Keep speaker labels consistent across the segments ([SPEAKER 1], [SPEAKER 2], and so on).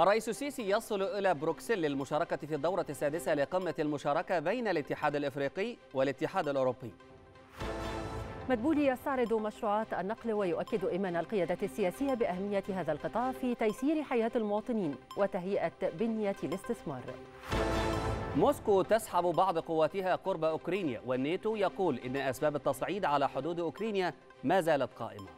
[SPEAKER 1] الرئيس السيسي يصل إلى بروكسل للمشاركة في الدورة السادسة لقمة المشاركة بين الاتحاد الإفريقي والاتحاد الأوروبي
[SPEAKER 2] مدبولي يستعرض مشروعات النقل ويؤكد إيمان القيادة السياسية بأهمية هذا القطاع في تيسير حياة المواطنين وتهيئة بنية الاستثمار
[SPEAKER 1] موسكو تسحب بعض قواتها قرب أوكرانيا والنيتو يقول إن أسباب التصعيد على حدود أوكرانيا ما زالت قائمة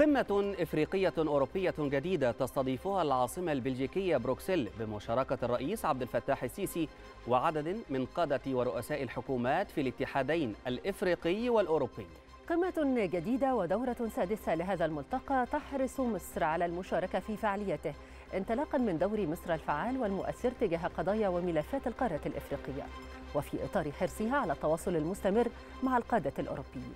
[SPEAKER 1] قمة إفريقية أوروبية جديدة تستضيفها العاصمة البلجيكية بروكسل بمشاركة الرئيس عبد الفتاح السيسي وعدد من قادة ورؤساء الحكومات في الاتحادين الإفريقي والأوروبي
[SPEAKER 2] قمة جديدة ودورة سادسة لهذا الملتقى تحرص مصر على المشاركة في فعاليته انطلاقا من دور مصر الفعال والمؤثر تجاه قضايا وملفات القارة الإفريقية وفي إطار حرصها على التواصل المستمر مع القادة الأوروبيين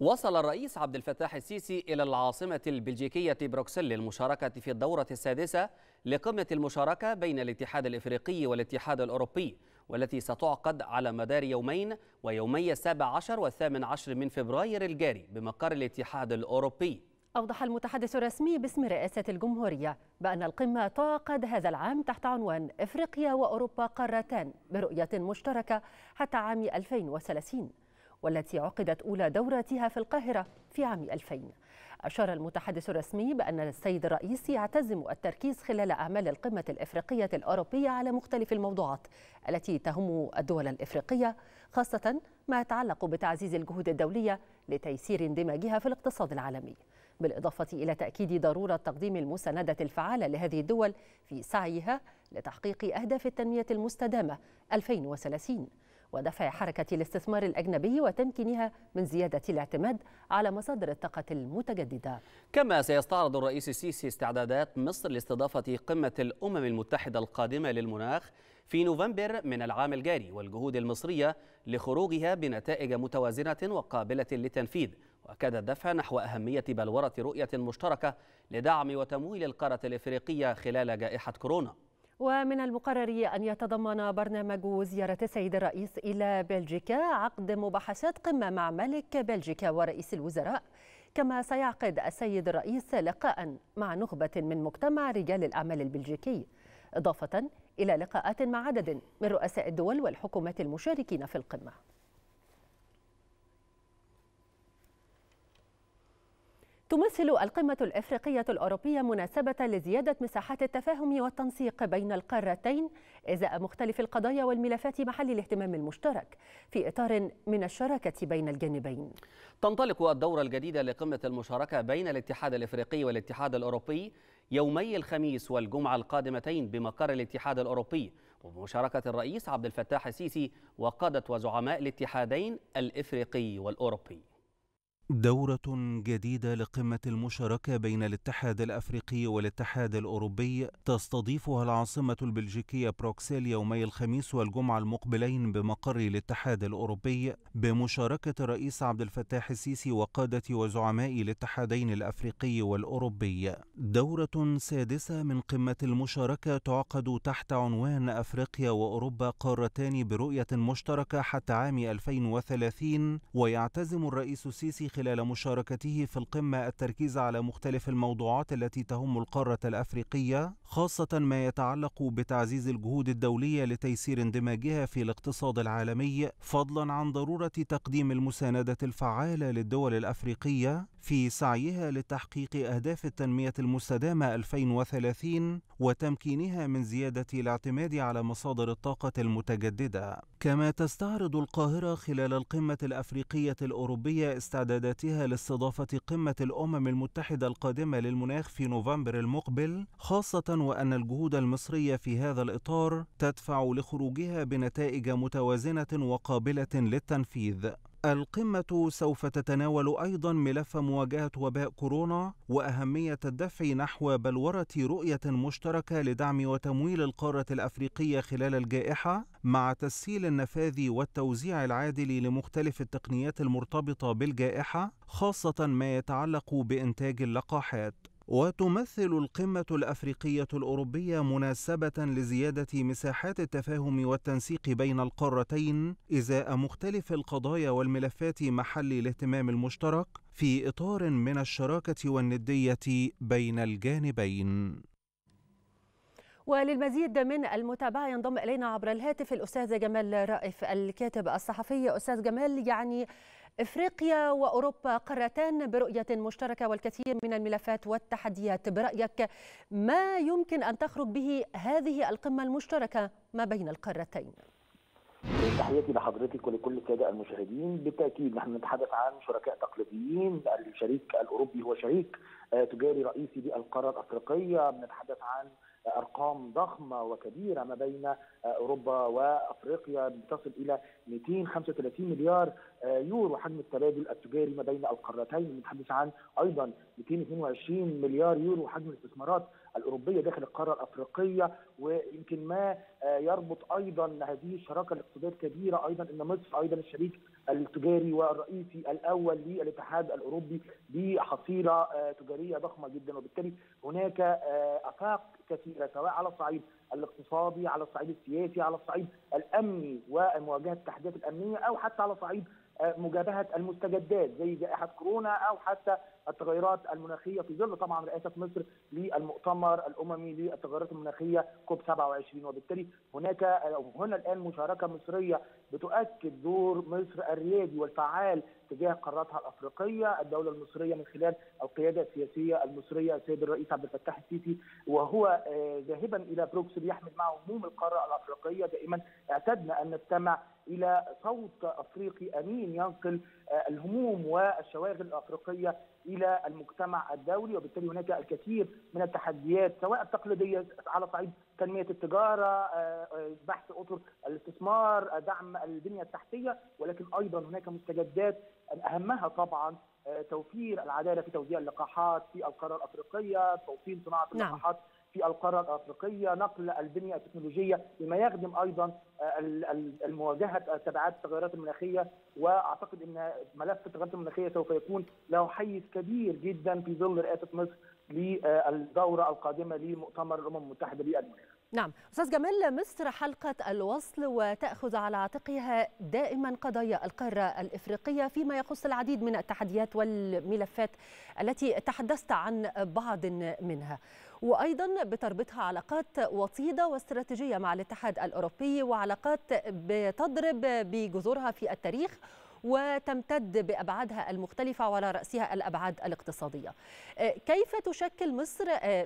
[SPEAKER 1] وصل الرئيس عبد الفتاح السيسي إلى العاصمة البلجيكية بروكسل للمشاركة في الدورة السادسة لقمة المشاركة بين الاتحاد الإفريقي والاتحاد الأوروبي والتي ستعقد على مدار يومين ويومي السابع عشر والثامن عشر من فبراير الجاري بمقر الاتحاد الأوروبي
[SPEAKER 2] أوضح المتحدث الرسمي باسم رئاسة الجمهورية بأن القمة تعقد هذا العام تحت عنوان إفريقيا وأوروبا قارتان برؤية مشتركة حتى عام 2030 والتي عقدت أولى دوراتها في القاهرة في عام 2000 أشار المتحدث الرسمي بأن السيد الرئيس يعتزم التركيز خلال أعمال القمة الإفريقية الأوروبية على مختلف الموضوعات التي تهم الدول الإفريقية خاصة ما يتعلق بتعزيز الجهود الدولية لتيسير اندماجها في الاقتصاد العالمي بالإضافة إلى تأكيد ضرورة تقديم المساندة الفعالة لهذه الدول في سعيها لتحقيق أهداف التنمية المستدامة 2030 ودفع حركة الاستثمار الأجنبي وتمكينها من زيادة الاعتماد على مصادر الطاقة المتجددة
[SPEAKER 1] كما سيستعرض الرئيس السيسي استعدادات مصر لاستضافة قمة الأمم المتحدة القادمة للمناخ في نوفمبر من العام الجاري والجهود المصرية لخروجها بنتائج متوازنة وقابلة للتنفيذ وأكد الدفع نحو أهمية بلورة رؤية مشتركة لدعم وتمويل القارة الإفريقية خلال جائحة كورونا
[SPEAKER 2] ومن المقرر أن يتضمن برنامج زيارة السيد الرئيس إلى بلجيكا عقد مباحثات قمة مع ملك بلجيكا ورئيس الوزراء كما سيعقد السيد الرئيس لقاء مع نخبة من مجتمع رجال الأعمال البلجيكي إضافة إلى لقاءات مع عدد من رؤساء الدول والحكومات المشاركين في القمة تمثل القمة الإفريقية الأوروبية مناسبة لزيادة مساحات التفاهم والتنسيق بين القارتين إزاء مختلف القضايا والملفات محل الاهتمام المشترك في إطار من الشراكة بين الجانبين
[SPEAKER 1] تنطلق الدورة الجديدة لقمة المشاركة بين الاتحاد الإفريقي والاتحاد الأوروبي يومي الخميس والجمعة القادمتين بمقر الاتحاد الأوروبي وبمشاركة الرئيس عبد الفتاح السيسي وقادة وزعماء الاتحادين الإفريقي والأوروبي
[SPEAKER 3] دورة جديدة لقمة المشاركة بين الاتحاد الأفريقي والاتحاد الأوروبي تستضيفها العاصمة البلجيكية بروكسيل يومي الخميس والجمعة المقبلين بمقر الاتحاد الأوروبي بمشاركة الرئيس عبد الفتاح السيسي وقادة وزعماء الاتحادين الأفريقي والأوروبي. دورة سادسة من قمة المشاركة تعقد تحت عنوان أفريقيا وأوروبا قارتان برؤية مشتركة حتى عام 2030 ويعتزم الرئيس السيسي خلال مشاركته في القمة التركيز على مختلف الموضوعات التي تهم القارة الأفريقية خاصة ما يتعلق بتعزيز الجهود الدولية لتيسير اندماجها في الاقتصاد العالمي فضلا عن ضرورة تقديم المساندة الفعالة للدول الأفريقية في سعيها لتحقيق أهداف التنمية المستدامة 2030 وتمكينها من زيادة الاعتماد على مصادر الطاقة المتجددة كما تستعرض القاهرة خلال القمة الأفريقية الأوروبية استعداداتها لاستضافة قمة الأمم المتحدة القادمة للمناخ في نوفمبر المقبل خاصة وأن الجهود المصرية في هذا الإطار تدفع لخروجها بنتائج متوازنة وقابلة للتنفيذ. القمة سوف تتناول أيضا ملف مواجهة وباء كورونا وأهمية الدفع نحو بلورة رؤية مشتركة لدعم وتمويل القارة الأفريقية خلال الجائحة مع تسهيل النفاذ والتوزيع العادل لمختلف التقنيات المرتبطة بالجائحة خاصة ما يتعلق بإنتاج اللقاحات. وتمثل القمة الأفريقية الأوروبية مناسبة لزيادة مساحات التفاهم والتنسيق بين القارتين إزاء مختلف القضايا والملفات محل الاهتمام المشترك في إطار من الشراكة والندية بين الجانبين.
[SPEAKER 2] وللمزيد من المتابعة ينضم إلينا عبر الهاتف الأستاذ جمال رائف الكاتب الصحفي أستاذ جمال يعني افريقيا واوروبا قارتان برؤيه مشتركه والكثير من الملفات والتحديات برايك ما يمكن ان تخرج به هذه القمه المشتركه ما بين القارتين
[SPEAKER 4] تحياتي لحضرتك ولكل الساده المشاهدين بالتاكيد نحن نتحدث عن شركاء تقليديين الشريك الاوروبي هو شريك آه، تجاري رئيسي للقاره الافريقيه بنتحدث عن ارقام ضخمه وكبيره ما بين آه، اوروبا وافريقيا بتصل الى 235 مليار يورو حجم التبادل التجاري ما بين القارتين بنتحدث عن ايضا 222 مليار يورو حجم الاستثمارات الاوروبيه داخل القاره الافريقيه ويمكن ما آه، يربط ايضا هذه الشراكه الاقتصاديه الكبيره ايضا ان مصر ايضا الشريك التجاري والرئيسي الاول للاتحاد الاوروبي بحصيله آه، تجاريه ضخمه جدا وبالتالي هناك آه، افاق كثيره سواء على الصعيد الاقتصادي على الصعيد السياسي على الصعيد الامني ومواجهه التحديات الامنيه او حتى على صعيد مجابهه المستجدات زي جائحه كورونا او حتى التغيرات المناخيه في ظل طبعا رئاسه مصر للمؤتمر الاممي للتغيرات المناخيه كوب 27 وبالتالي هناك هنا الان مشاركه مصريه بتؤكد دور مصر الريادي والفعال تجاه قاراتها الافريقيه، الدوله المصريه من خلال القياده السياسيه المصريه السيد الرئيس عبد الفتاح السيسي وهو آه، ذاهبا الى بروكسل يحمل معه هموم القاره الافريقيه دائما اعتدنا ان نستمع الى صوت افريقي امين ينقل آه، الهموم والشواغل الافريقيه الى المجتمع الدولي وبالتالي هناك الكثير من التحديات سواء التقليديه على صعيد تنميه التجاره آه، آه، بحث اطر الاستثمار دعم البنيه التحتيه ولكن ايضا هناك مستجدات اهمها طبعا توفير العداله في توزيع اللقاحات في القاره الافريقيه توطين صناعه نعم. اللقاحات نعم. في القاره الافريقيه نقل البنيه التكنولوجيه بما يخدم ايضا آه، المواجهه تبعات التغيرات المناخيه واعتقد ان ملف التغيرات المناخيه سوف يكون له حيز كبير جدا في ظل رئاسه مصر للدوره القادمه لمؤتمر الامم المتحده للمناخ
[SPEAKER 2] نعم أستاذ جمال مصر حلقة الوصل وتأخذ على عاتقها دائما قضايا القارة الإفريقية فيما يخص العديد من التحديات والملفات التي تحدثت عن بعض منها وأيضا بتربطها علاقات وطيدة واستراتيجية مع الاتحاد الأوروبي وعلاقات بتضرب بجذورها في التاريخ وتمتد بأبعادها المختلفة وعلى رأسها الأبعاد الاقتصادية كيف تشكل مصر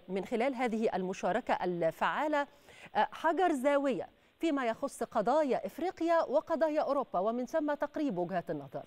[SPEAKER 2] من خلال هذه المشاركة الفعالة حجر زاوية فيما يخص قضايا إفريقيا وقضايا أوروبا ومن ثم تقريب وجهات النظر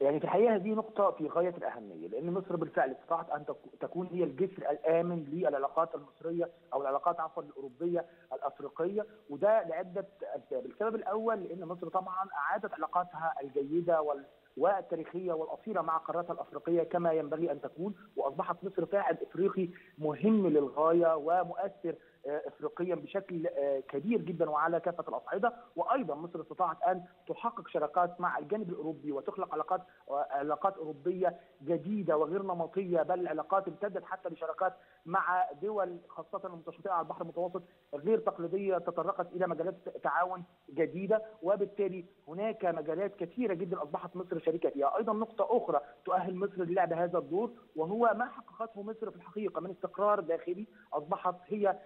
[SPEAKER 4] يعني في الحقيقه هذه نقطة في غاية الأهمية لأن مصر بالفعل استطاعت أن تكون هي الجسر الآمن للعلاقات المصرية أو العلاقات عفوا الأوروبية الأفريقية وده لعدة أسباب، السبب الأول لأن مصر طبعا أعادت علاقاتها الجيدة والتاريخية والأصيلة مع قارتها الأفريقية كما ينبغي أن تكون وأصبحت مصر فاعل إفريقي مهم للغاية ومؤثر آه، افريقيا بشكل آه، كبير جدا وعلى كافه الاصعده وايضا مصر استطاعت ان تحقق شراكات مع الجانب الاوروبي وتخلق علاقات آه، علاقات اوروبيه جديده وغير نمطيه بل علاقات امتدت حتى لشراكات مع دول خاصه المتشاطئه على البحر المتوسط غير تقليديه تطرقت الى مجالات تعاون جديده وبالتالي هناك مجالات كثيره جدا اصبحت مصر شريكه فيها، ايضا نقطه اخرى تؤهل مصر للعب هذا الدور وهو ما حققته مصر في الحقيقه من استقرار داخلي اصبحت هي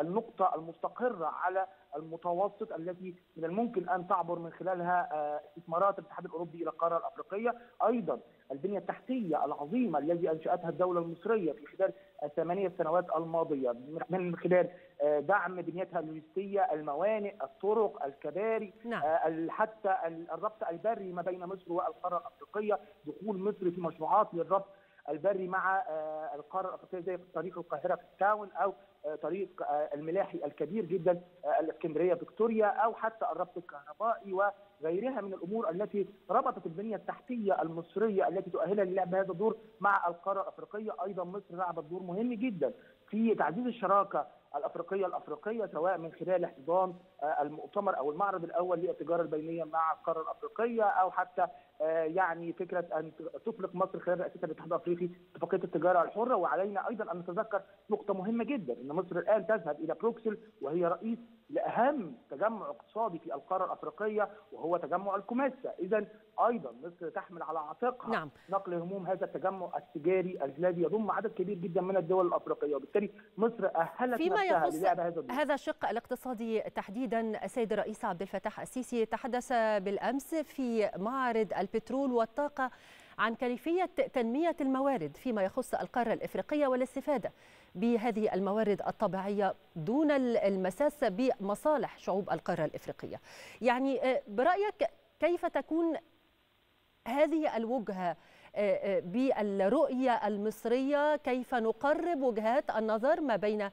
[SPEAKER 4] النقطه المستقره على المتوسط التي من الممكن ان تعبر من خلالها آه، استثمارات الاتحاد الاوروبي الى القاره الافريقيه، ايضا البنيه التحتيه العظيمه التي انشاتها الدوله المصريه في خلال الثمانيه سنوات الماضيه من خلال آه، دعم بنيتها اللوجستيه، الموانئ، الطرق، الكباري، نعم. آه، حتى الربط البري ما بين مصر والقاره الافريقيه، دخول مصر في مشروعات للربط البري مع القاره الافريقيه زي طريق القاهره في التاون او آه، طريق آه، الملاحي الكبير جدا آه، الاسكندريه فيكتوريا او حتى الربط الكهربائي وغيرها من الامور التي ربطت البنيه التحتيه المصريه التي تؤهلها للعب هذا الدور مع القاره الافريقيه ايضا مصر لعبت دور مهم جدا في تعزيز الشراكه الافريقيه الافريقيه سواء من خلال احتضان المؤتمر او المعرض الاول للتجاره البينيه مع القاره الافريقيه او حتى آه، يعني فكره ان تفلق مصر خلال رئاسه الاتحاد الافريقي اتفاقيه التجاره الحره وعلينا ايضا ان نتذكر نقطه مهمه جدا ان مصر الان تذهب الى بروكسل وهي رئيس لاهم تجمع اقتصادي في القاره الافريقيه وهو تجمع الكوماسا، اذا ايضا مصر تحمل على عاتقها نعم. نقل هموم هذا التجمع التجاري الذي يضم عدد كبير جدا من الدول الافريقيه، وبالتالي مصر
[SPEAKER 2] اهلت فيما نفسها يخص هذا الدول. هذا الشق الاقتصادي تحديدا السيد الرئيس عبد الفتاح السيسي تحدث بالامس في معرض البترول والطاقة عن كيفية تنمية الموارد فيما يخص القارة الإفريقية والاستفادة بهذه الموارد الطبيعية دون المساس بمصالح شعوب القارة الإفريقية يعني آه، برأيك كيف تكون هذه الوجهة آه، آه، بالرؤية المصرية كيف نقرب وجهات النظر ما بين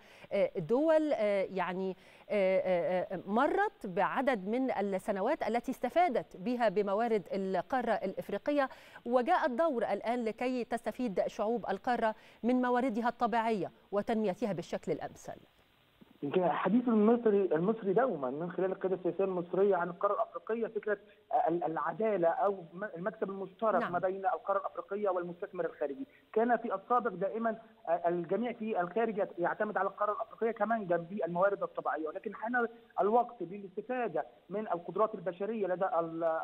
[SPEAKER 2] دول يعني آه، آه، آه، مرت بعدد من السنوات التي استفادت بها بموارد القارة الإفريقية وجاء الدور الآن لكي تستفيد شعوب القارة من مواردها الطبيعية وتنميتها بالشكل الأمثل
[SPEAKER 4] يمكن الحديث المصري المصري دوما من خلال القياده السياسيه المصريه عن القاره الافريقيه فكره العداله او المكسب المشترك نعم. ما بين القاره الافريقيه والمستثمر الخارجي، كان في السابق دائما الجميع في الخارج يعتمد على القاره الافريقيه كمنجم الموارد الطبيعيه، ولكن حان الوقت للاستفاده من القدرات البشريه لدى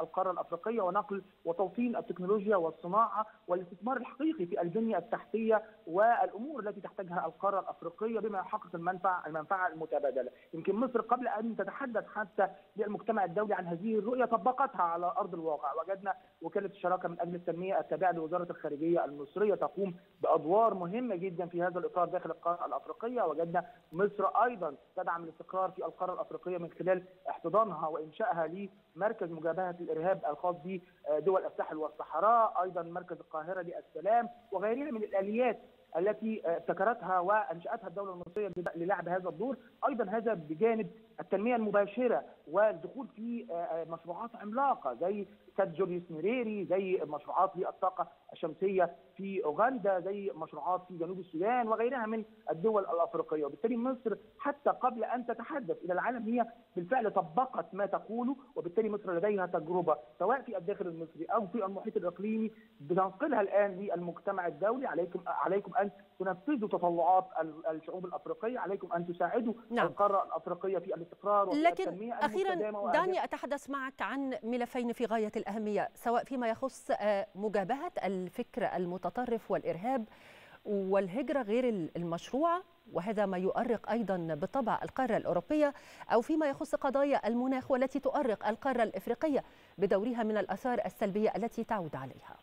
[SPEAKER 4] القاره الافريقيه ونقل وتوطين التكنولوجيا والصناعه والاستثمار الحقيقي في البنيه التحتيه والامور التي تحتاجها القاره الافريقيه بما يحقق المنفعه المنفعه المتبادله، يمكن مصر قبل ان تتحدث حتى للمجتمع الدولي عن هذه الرؤيه طبقتها على ارض الواقع، وجدنا وكاله الشراكه من اجل التنميه التابعه لوزاره الخارجيه المصريه تقوم بادوار مهمه جدا في هذا الاطار داخل القاره الافريقيه، وجدنا مصر ايضا تدعم الاستقرار في القاره الافريقيه من خلال احتضانها وانشائها لمركز مجابهه الارهاب الخاص بدول الساحل والصحراء، ايضا مركز القاهره للسلام وغيرها من الاليات التي آه، ابتكرتها وانشاتها الدوله المصريه للعب هذا الدور، ايضا هذا بجانب التنميه المباشره والدخول في آه، آه، مشروعات عملاقه زي سد جوليوس نيريري زي مشروعات للطاقه الشمسيه في اوغندا زي مشروعات في جنوب السودان وغيرها من الدول الافريقيه وبالتالي مصر حتى قبل ان تتحدث الى العالم هي بالفعل طبقت ما تقوله وبالتالي مصر لديها تجربه سواء في الداخل المصري او في المحيط الاقليمي بتنقلها الان للمجتمع الدولي عليكم عليكم ان تنفذوا تطلعات الشعوب الافريقيه عليكم ان تساعدوا نعم. القاره الافريقيه في الاستقرار لكن اخيرا دعني
[SPEAKER 2] اتحدث معك عن ملفين في غايه الاهميه سواء فيما يخص آه، مجابهه الفكر المتطرف والارهاب والهجره غير المشروعه وهذا ما يؤرق ايضا بطبع القاره الاوروبيه او فيما يخص قضايا المناخ والتي تؤرق القاره الافريقيه بدورها من الاثار السلبيه التي تعود عليها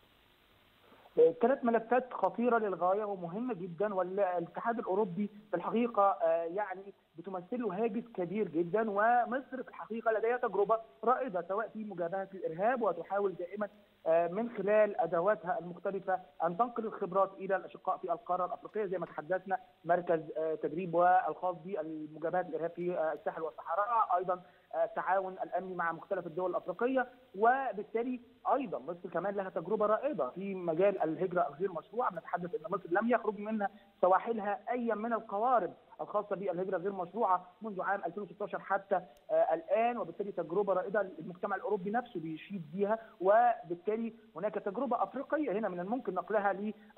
[SPEAKER 4] ثلاث ملفات خطيرة للغاية ومهمة جدا والاتحاد الأوروبي في الحقيقة آه، يعني بتمثل له هاجس كبير جدا ومصر في الحقيقة لديها تجربة رائدة سواء في مجابهة الإرهاب وتحاول دائما آه، من خلال أدواتها المختلفة أن تنقل الخبرات إلى الأشقاء في القارة الأفريقية زي ما تحدثنا مركز آه، تدريب والخاص بالمجابهة الإرهاب في الساحل والصحراء أيضا التعاون آه، الامني مع مختلف الدول الافريقيه وبالتالي ايضا مصر كمان لها تجربه رائده في مجال الهجره غير مشروعه بنتحدث ان مصر لم يخرج من سواحلها اي من القوارب الخاصه بالهجره غير مشروعه منذ عام 2016 حتى آه، الان وبالتالي تجربه رائده المجتمع الاوروبي نفسه بيشيد بيها وبالتالي هناك تجربه افريقيه هنا من الممكن نقلها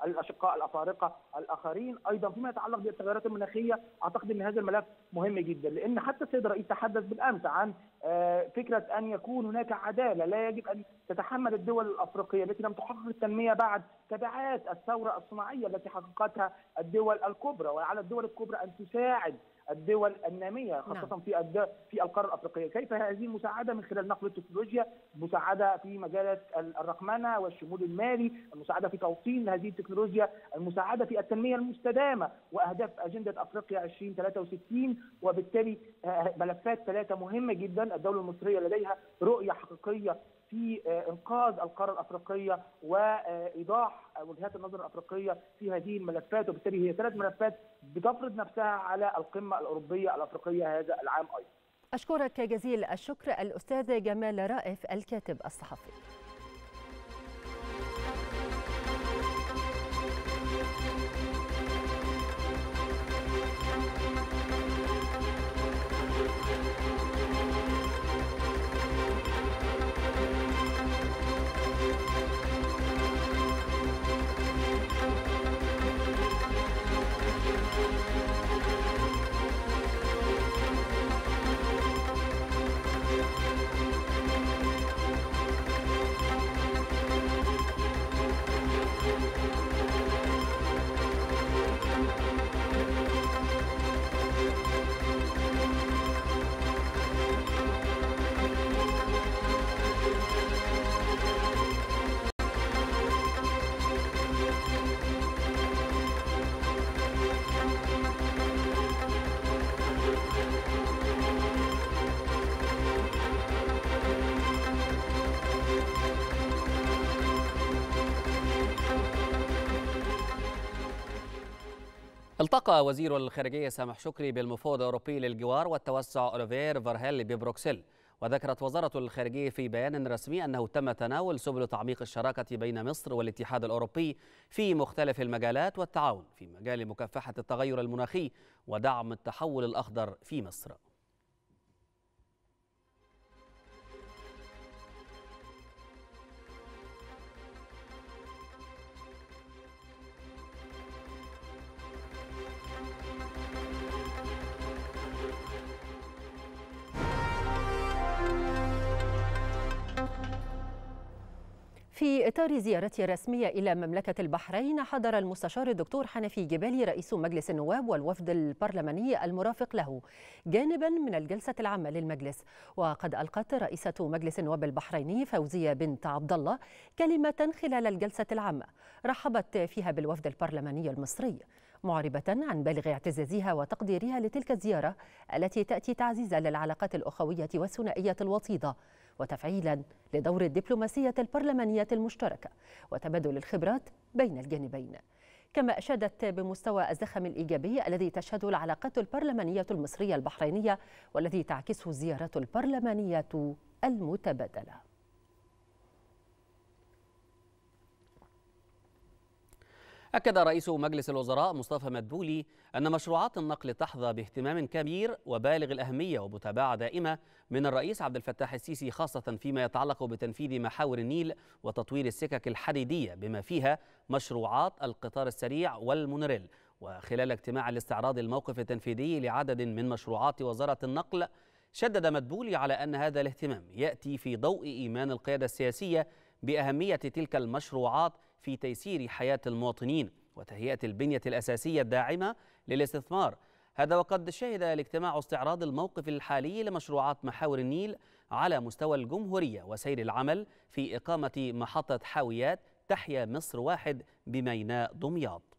[SPEAKER 4] للاشقاء الافارقه الاخرين ايضا فيما يتعلق بالتغيرات المناخيه اعتقد ان هذا الملف مهم جدا لان حتى السيد الرئيس تحدث بالامس عن آه، فكره ان يكون هناك عداله لا يجب ان تتحمل الدول الافريقيه التي لم تحقق التنميه بعد تبعات الثوره الصناعيه التي حققتها الدول الكبرى وعلى الدول الكبرى ان تساعد الدول الناميه نعم. خاصه نعم. في في القاره الافريقيه، كيف هذه المساعده من خلال نقل التكنولوجيا، مساعده في مجالات الرقمنه والشمول المالي، المساعده في توصيل هذه التكنولوجيا، المساعده في التنميه المستدامه واهداف اجنده افريقيا 2063 وبالتالي آه، ملفات ثلاثه مهمه جدا الدوله المصريه لديها رؤيه حقيقيه في آه، انقاذ القاره الافريقيه وايضاح وجهات النظر الافريقيه في هذه الملفات وبالتالي هي ثلاث ملفات بتفرض نفسها على القمه الاوروبيه الافريقيه هذا العام ايضا.
[SPEAKER 2] اشكرك جزيل الشكر الاستاذ جمال رائف الكاتب الصحفي.
[SPEAKER 1] التقى وزير الخارجية سامح شكري بالمفوض الأوروبي للجوار والتوسع أوليفير فارهيلي ببروكسل وذكرت وزارة الخارجية في بيان رسمي أنه تم تناول سبل تعميق الشراكة بين مصر والاتحاد الأوروبي في مختلف المجالات والتعاون في مجال مكافحة التغير المناخي ودعم التحول الأخضر في مصر
[SPEAKER 2] في إطار زيارته الرسمية إلى مملكة البحرين حضر المستشار الدكتور حنفي جبالي رئيس مجلس النواب والوفد البرلماني المرافق له جانبا من الجلسة العامة للمجلس وقد ألقت رئيسة مجلس النواب البحريني فوزية بنت عبد الله كلمة خلال الجلسة العامة رحبت فيها بالوفد البرلماني المصري معربة عن بالغ اعتزازها وتقديرها لتلك الزيارة التي تأتي تعزيزا للعلاقات الأخوية والثنائية الوطيدة وتفعيلا لدور الدبلوماسية البرلمانية المشتركة وتبادل الخبرات بين الجانبين كما أشادت بمستوى الزخم الإيجابي الذي تشهده العلاقات البرلمانية المصرية البحرينية والذي تعكسه الزيارات البرلمانية المتبادله
[SPEAKER 1] أكد رئيس مجلس الوزراء مصطفى مدبولي أن مشروعات النقل تحظى باهتمام كبير وبالغ الأهمية ومتابعة دائمة من الرئيس عبد الفتاح السيسي خاصة فيما يتعلق بتنفيذ محاور النيل وتطوير السكك الحديدية بما فيها مشروعات القطار السريع والمونوريل وخلال اجتماع الاستعراض الموقف التنفيذي لعدد من مشروعات وزارة النقل شدد مدبولي على أن هذا الاهتمام يأتي في ضوء إيمان القيادة السياسية بأهمية تلك المشروعات في تيسير حياة المواطنين وتهيئة البنية الأساسية الداعمة للاستثمار هذا وقد شهد الاجتماع استعراض الموقف الحالي لمشروعات محاور النيل على مستوى الجمهورية وسير العمل في إقامة محطة حاويات تحيا مصر واحد بميناء دمياط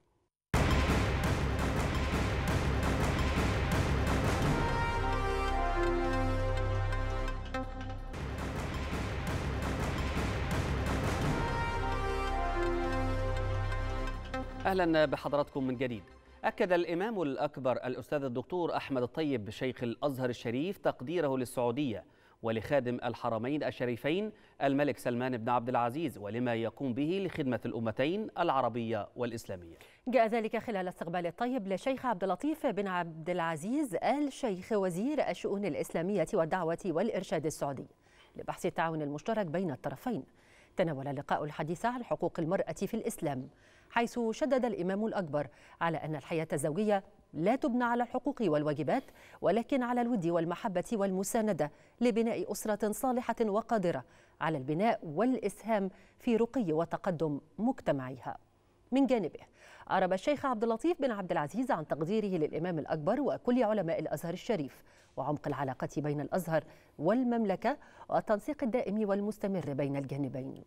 [SPEAKER 1] أهلا بحضراتكم من جديد أكد الإمام الأكبر الأستاذ الدكتور أحمد الطيب شيخ الأزهر الشريف تقديره للسعودية ولخادم الحرمين الشريفين الملك سلمان بن عبد العزيز ولما يقوم به لخدمة الأمتين العربية والإسلامية
[SPEAKER 2] جاء ذلك خلال استقبال الطيب للشيخ عبد اللطيف بن عبد العزيز آل شيخ وزير الشؤون الإسلامية والدعوة والإرشاد السعودي لبحث التعاون المشترك بين الطرفين تناول اللقاء الحديث عن حقوق المرأة في الإسلام حيث شدد الإمام الأكبر على أن الحياة الزوجية لا تبنى على الحقوق والواجبات ولكن على الود والمحبة والمساندة لبناء أسرة صالحة وقادرة على البناء والإسهام في رقي وتقدم مجتمعيها. من جانبه أعرب الشيخ عبد اللطيف بن عبد العزيز عن تقديره للإمام الأكبر وكل علماء الأزهر الشريف وعمق العلاقة بين الأزهر والمملكة والتنسيق الدائم والمستمر بين الجانبين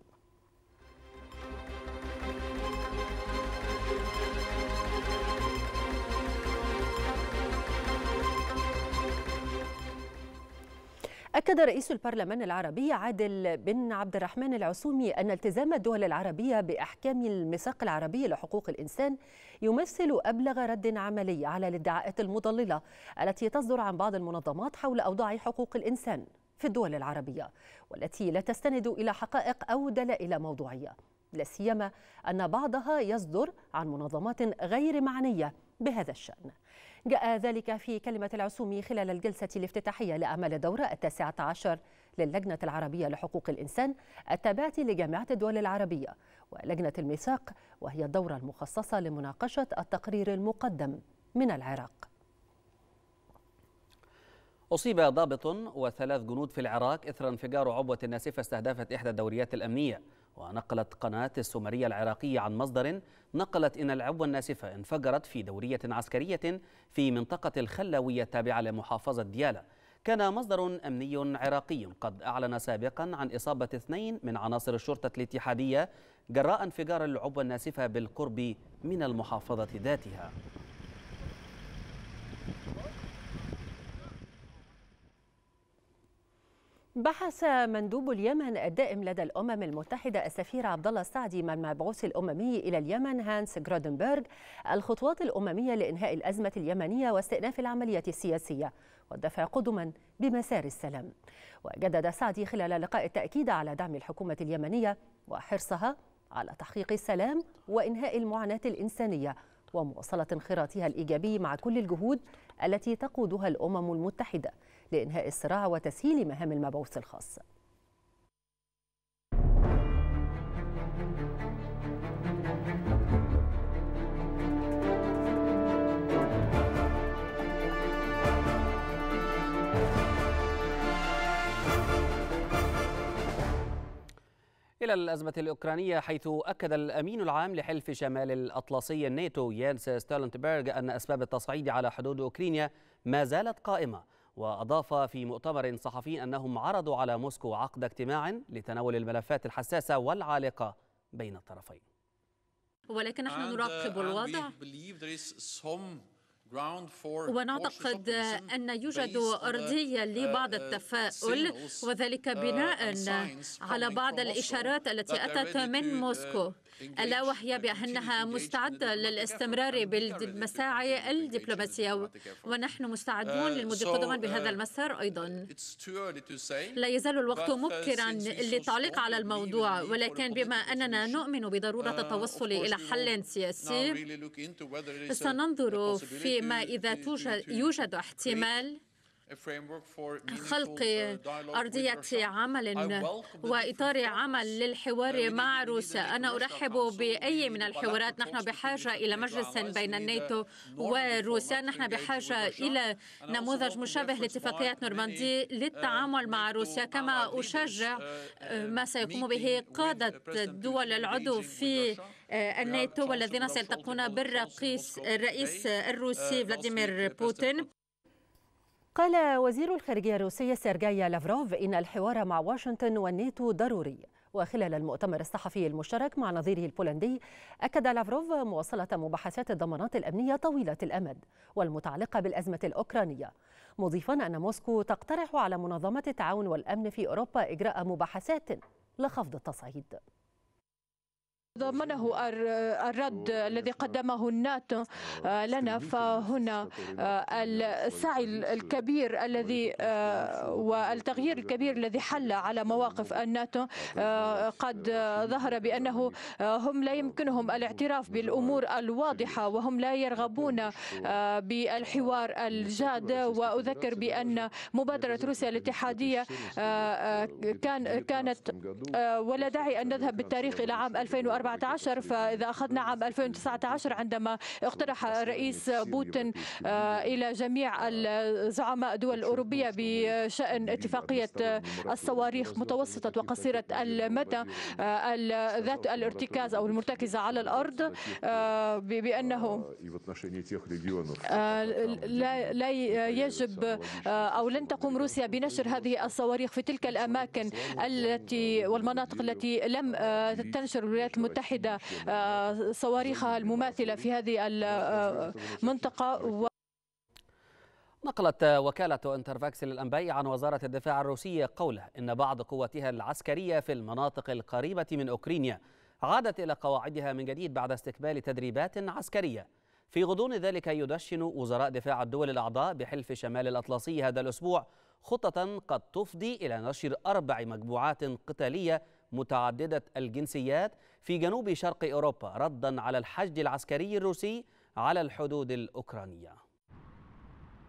[SPEAKER 2] أكد رئيس البرلمان العربي عادل بن عبد الرحمن العسومي أن التزام الدول العربية بأحكام الميثاق العربي لحقوق الإنسان يمثل أبلغ رد عملي على الادعاءات المضللة التي تصدر عن بعض المنظمات حول أوضاع حقوق الإنسان في الدول العربية والتي لا تستند إلى حقائق أو دلائل موضوعية لا سيما أن بعضها يصدر عن منظمات غير معنية بهذا الشأن جاء ذلك في كلمة العزوم خلال الجلسة الافتتاحية لأعمال الدورة التاسعة عشر للجنة العربية لحقوق الإنسان التابعة لجامعة الدول العربية ولجنة الميثاق وهي الدورة المخصصة لمناقشة التقرير المقدم من العراق
[SPEAKER 1] أصيب ضابط وثلاث جنود في العراق إثر انفجار عبوة ناسفة استهدفت إحدى الدوريات الأمنية ونقلت قناة السومرية العراقية عن مصدر نقلت إن العبوة الناسفة انفجرت في دورية عسكرية في منطقة الخلاوية التابعة لمحافظة ديالى كان مصدر أمني عراقي قد أعلن سابقا عن إصابة اثنين من عناصر الشرطة الاتحادية جراء انفجار العبوة الناسفة بالقرب من المحافظة ذاتها
[SPEAKER 2] بحث مندوب اليمن الدائم لدى الامم المتحده السفير عبد الله السعدي مع المبعوث الاممي الى اليمن هانس جرادنبرغ الخطوات الامميه لانهاء الازمه اليمنيه واستئناف العمليه السياسيه والدفع قدما بمسار السلام وجدد سعدي خلال لقاء التاكيد على دعم الحكومه اليمنيه وحرصها على تحقيق السلام وانهاء المعاناه الانسانيه ومواصله انخراطها الايجابي مع كل الجهود التي تقودها الامم المتحده لإنهاء الصراع وتسهيل مهام المبعوث الخاص
[SPEAKER 1] إلى الأزمة الأوكرانية حيث أكد الأمين العام لحلف شمال الأطلسي الناتو يانس ستالنتبرغ أن أسباب التصعيد على حدود أوكرانيا ما زالت قائمة وأضاف في مؤتمر صحفي أنهم عرضوا على موسكو عقد اجتماع لتناول الملفات الحساسة والعالقة بين الطرفين
[SPEAKER 5] ولكن نحن نراقب uh, الوضع ونعتقد أن يوجد uh, أرضية uh, لبعض التفاؤل
[SPEAKER 6] وذلك بناء على بعض الإشارات التي أتت من موسكو ألا وهي بأنها مستعدة للاستمرار بالمساعي الدبلوماسية ونحن مستعدون uh, للمضي قدما بهذا uh, المسار أيضا
[SPEAKER 5] لا يزال الوقت uh, مبكرا
[SPEAKER 6] للتعليق على الموضوع ولكن بما أننا نؤمن بضرورة التوصل إلى حل سياسي
[SPEAKER 5] سننظر فيما
[SPEAKER 6] إذا يوجد احتمال
[SPEAKER 5] خلق uh, أرضية
[SPEAKER 6] عمل وإطار عمل للحوار مع روسيا أنا أرحب بأي من الحوارات نحن بحاجة إلى مجلس بين الناتو وروسيا نحن بحاجة إلى نموذج مشابه لاتفاقية نورماندي uh, للتعامل مع روسيا كما أشجع uh, ما سيقوم به قادة الدول العضو في الناتو والذين سيلتقون بالرئيس الرئيس الروسي فلاديمير بوتين
[SPEAKER 2] قال وزير الخارجية الروسي سيرجاي لافروف إن الحوار مع واشنطن والناتو ضروري وخلال المؤتمر الصحفي المشترك مع نظيره البولندي أكد لافروف مواصلة مباحثات الضمانات الأمنية طويلة الأمد والمتعلقة بالأزمة الأوكرانية مضيفا أن موسكو تقترح على منظمة التعاون والأمن في أوروبا إجراء مباحثات لخفض التصعيد
[SPEAKER 7] ضمنه الرد الذي قدمه الناتو آه، لنا فهنا آه، السعي الكبير الذي آه، والتغيير الكبير الذي حل على مواقف الناتو قد ظهر بأنه هم لا يمكنهم الاعتراف بالأمور الواضحة وهم لا يرغبون بالحوار الجاد وأذكر بأن مبادرة روسيا الاتحادية كان كانت ولا داعي أن نذهب بالتاريخ إلى عام 2004 2014 فإذا أخذنا عام 2019 عندما اقترح الرئيس بوتين آه، إلى جميع الزعماء الدول الأوروبية بشأن اتفاقية الصواريخ متوسطة وقصيرة المدى آه، ذات الارتكاز أو المرتكزة على الأرض آه، بأنه لا يجب أو لن تقوم روسيا بنشر هذه الصواريخ في تلك الأماكن التي والمناطق التي لم تنشر الولايات المتحدة المتحدة آه، صواريخها المماثلة في هذه المنطقة آه، و
[SPEAKER 1] نقلت وكالة انترفاكس للأنباء عن وزارة الدفاع الروسية قوله إن بعض قواتها العسكرية في المناطق القريبة من أوكرانيا عادت إلى قواعدها من جديد بعد استكمال تدريبات عسكرية في غضون ذلك يدشن وزراء دفاع الدول الأعضاء بحلف شمال الأطلسي هذا الأسبوع خطة قد تفضي إلى نشر أربع مجموعات قتالية متعددة الجنسيات في جنوب شرق أوروبا ردا على الحشد العسكري الروسي على الحدود الأوكرانية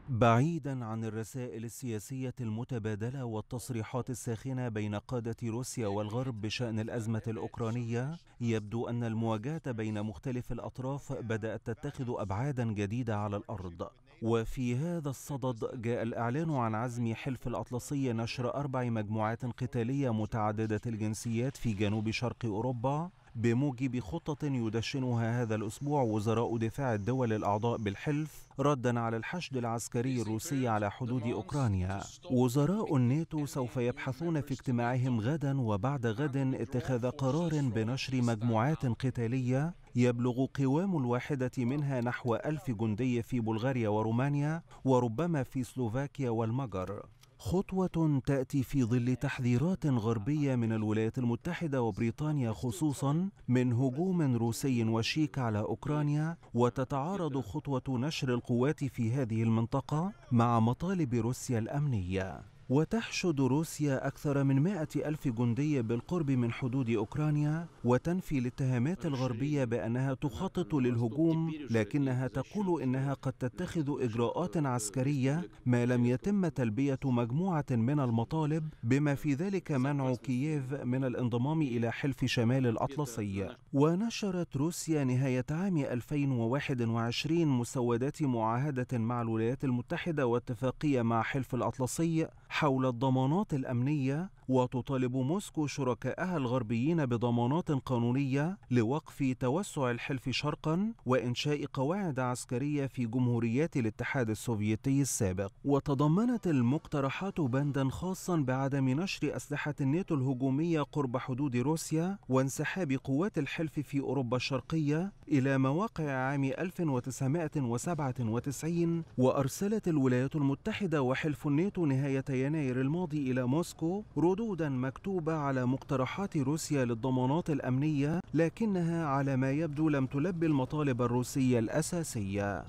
[SPEAKER 3] بعيدا عن الرسائل السياسية المتبادلة والتصريحات الساخنة بين قادة روسيا والغرب بشأن الأزمة الأوكرانية يبدو أن المواجهة بين مختلف الأطراف بدأت تتخذ أبعادا جديدة على الأرض وفي هذا الصدد جاء الإعلان عن عزم حلف الأطلسي نشر أربع مجموعات قتالية متعددة الجنسيات في جنوب شرق أوروبا بموجب خطة يدشنها هذا الأسبوع وزراء دفاع الدول الأعضاء بالحلف ردا على الحشد العسكري الروسي على حدود أوكرانيا وزراء الناتو سوف يبحثون في اجتماعهم غدا وبعد غد اتخاذ قرار بنشر مجموعات قتالية يبلغ قوام الواحدة منها نحو ألف جندي في بلغاريا ورومانيا وربما في سلوفاكيا والمجر خطوة تأتي في ظل تحذيرات غربية من الولايات المتحدة وبريطانيا خصوصا من هجوم روسي وشيك على أوكرانيا وتتعارض خطوة نشر القوات في هذه المنطقة مع مطالب روسيا الأمنية وتحشد روسيا أكثر من مائة ألف جندي بالقرب من حدود أوكرانيا وتنفي الاتهامات الغربية بأنها تخطط للهجوم لكنها تقول إنها قد تتخذ إجراءات عسكرية ما لم يتم تلبية مجموعة من المطالب بما في ذلك منع كييف من الانضمام إلى حلف شمال الأطلسي ونشرت روسيا نهاية عام 2021 مسودات معاهدة مع الولايات المتحدة واتفاقية مع حلف الأطلسي حول الضمانات الامنيه وتطالب موسكو شركائها الغربيين بضمانات قانونية لوقف توسع الحلف شرقا وإنشاء قواعد عسكرية في جمهوريات الاتحاد السوفيتي السابق وتضمنت المقترحات بندا خاصا بعدم نشر أسلحة الناتو الهجومية قرب حدود روسيا وانسحاب قوات الحلف في أوروبا الشرقية إلى مواقع عام 1997 وأرسلت الولايات المتحدة وحلف الناتو نهاية يناير الماضي إلى موسكو ردودا مكتوبة على مقترحات روسيا للضمانات الأمنية لكنها على ما يبدو لم تلبي المطالب الروسية الأساسية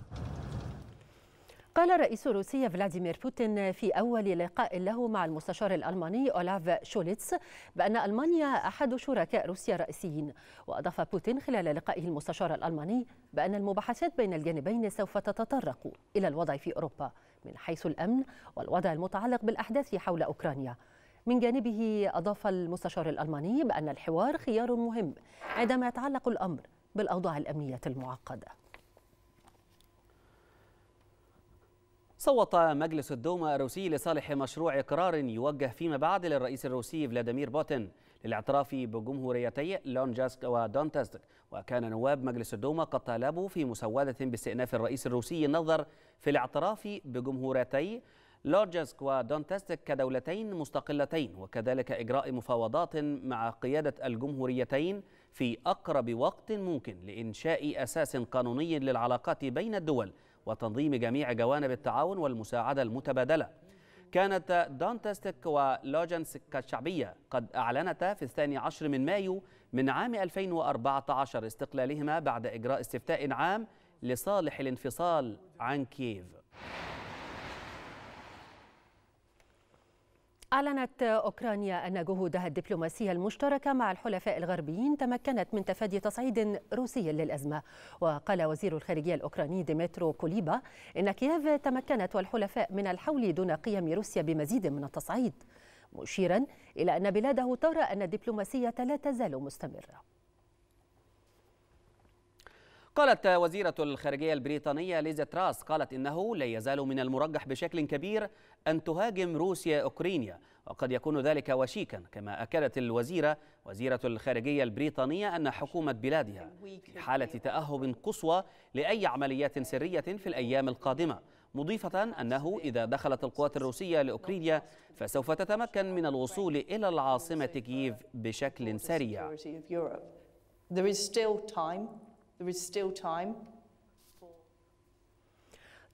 [SPEAKER 2] قال رئيس روسيا فلاديمير بوتين في أول لقاء له مع المستشار الألماني أولاف شوليتس بأن ألمانيا أحد شركاء روسيا الرئيسيين وأضاف بوتين خلال لقائه المستشار الألماني بأن المباحثات بين الجانبين سوف تتطرق إلى الوضع في أوروبا من حيث الأمن والوضع المتعلق بالأحداث حول أوكرانيا من جانبه أضاف المستشار الألماني بأن الحوار خيار مهم عندما يتعلق الأمر بالأوضاع الأمنية المعقدة صوت
[SPEAKER 1] مجلس الدوما الروسي لصالح مشروع قرار يوجه فيما بعد للرئيس الروسي فلاديمير بوتين للاعتراف بجمهوريتي لونجاسك ودونتسك وكان نواب مجلس الدوما قد طالبوا في مسودة باستئناف الرئيس الروسي النظر في الاعتراف بجمهوريتي لورجسك ودونتستك كدولتين مستقلتين وكذلك إجراء مفاوضات مع قيادة الجمهوريتين في أقرب وقت ممكن لإنشاء أساس قانوني للعلاقات بين الدول وتنظيم جميع جوانب التعاون والمساعدة المتبادلة كانت دونتستك ولوجنسك الشعبية قد أعلنتا في الثاني عشر من مايو من عام 2014 استقلالهما بعد إجراء استفتاء عام لصالح الانفصال عن كييف
[SPEAKER 2] أعلنت أوكرانيا أن جهودها الدبلوماسية المشتركة مع الحلفاء الغربيين تمكنت من تفادي تصعيد روسي للأزمة وقال وزير الخارجية الأوكراني ديمترو كوليبا إن كييف تمكنت والحلفاء من الحول دون قيام روسيا بمزيد من التصعيد مشيرا إلى أن بلاده ترى أن الدبلوماسية لا تزال مستمرة
[SPEAKER 1] قالت وزيرة الخارجية البريطانية ليزا تراس قالت إنه لا يزال من المرجح بشكل كبير أن تهاجم روسيا أوكرانيا وقد يكون ذلك وشيكا كما أكدت الوزيرة وزيرة الخارجية البريطانية أن حكومة بلادها في حالة تأهب قصوى لأي عمليات سرية في الأيام القادمة مضيفة أنه إذا دخلت القوات الروسية لأوكرانيا فسوف تتمكن من الوصول إلى العاصمة كييف بشكل سريع.
[SPEAKER 7] There is still time
[SPEAKER 2] There is still time.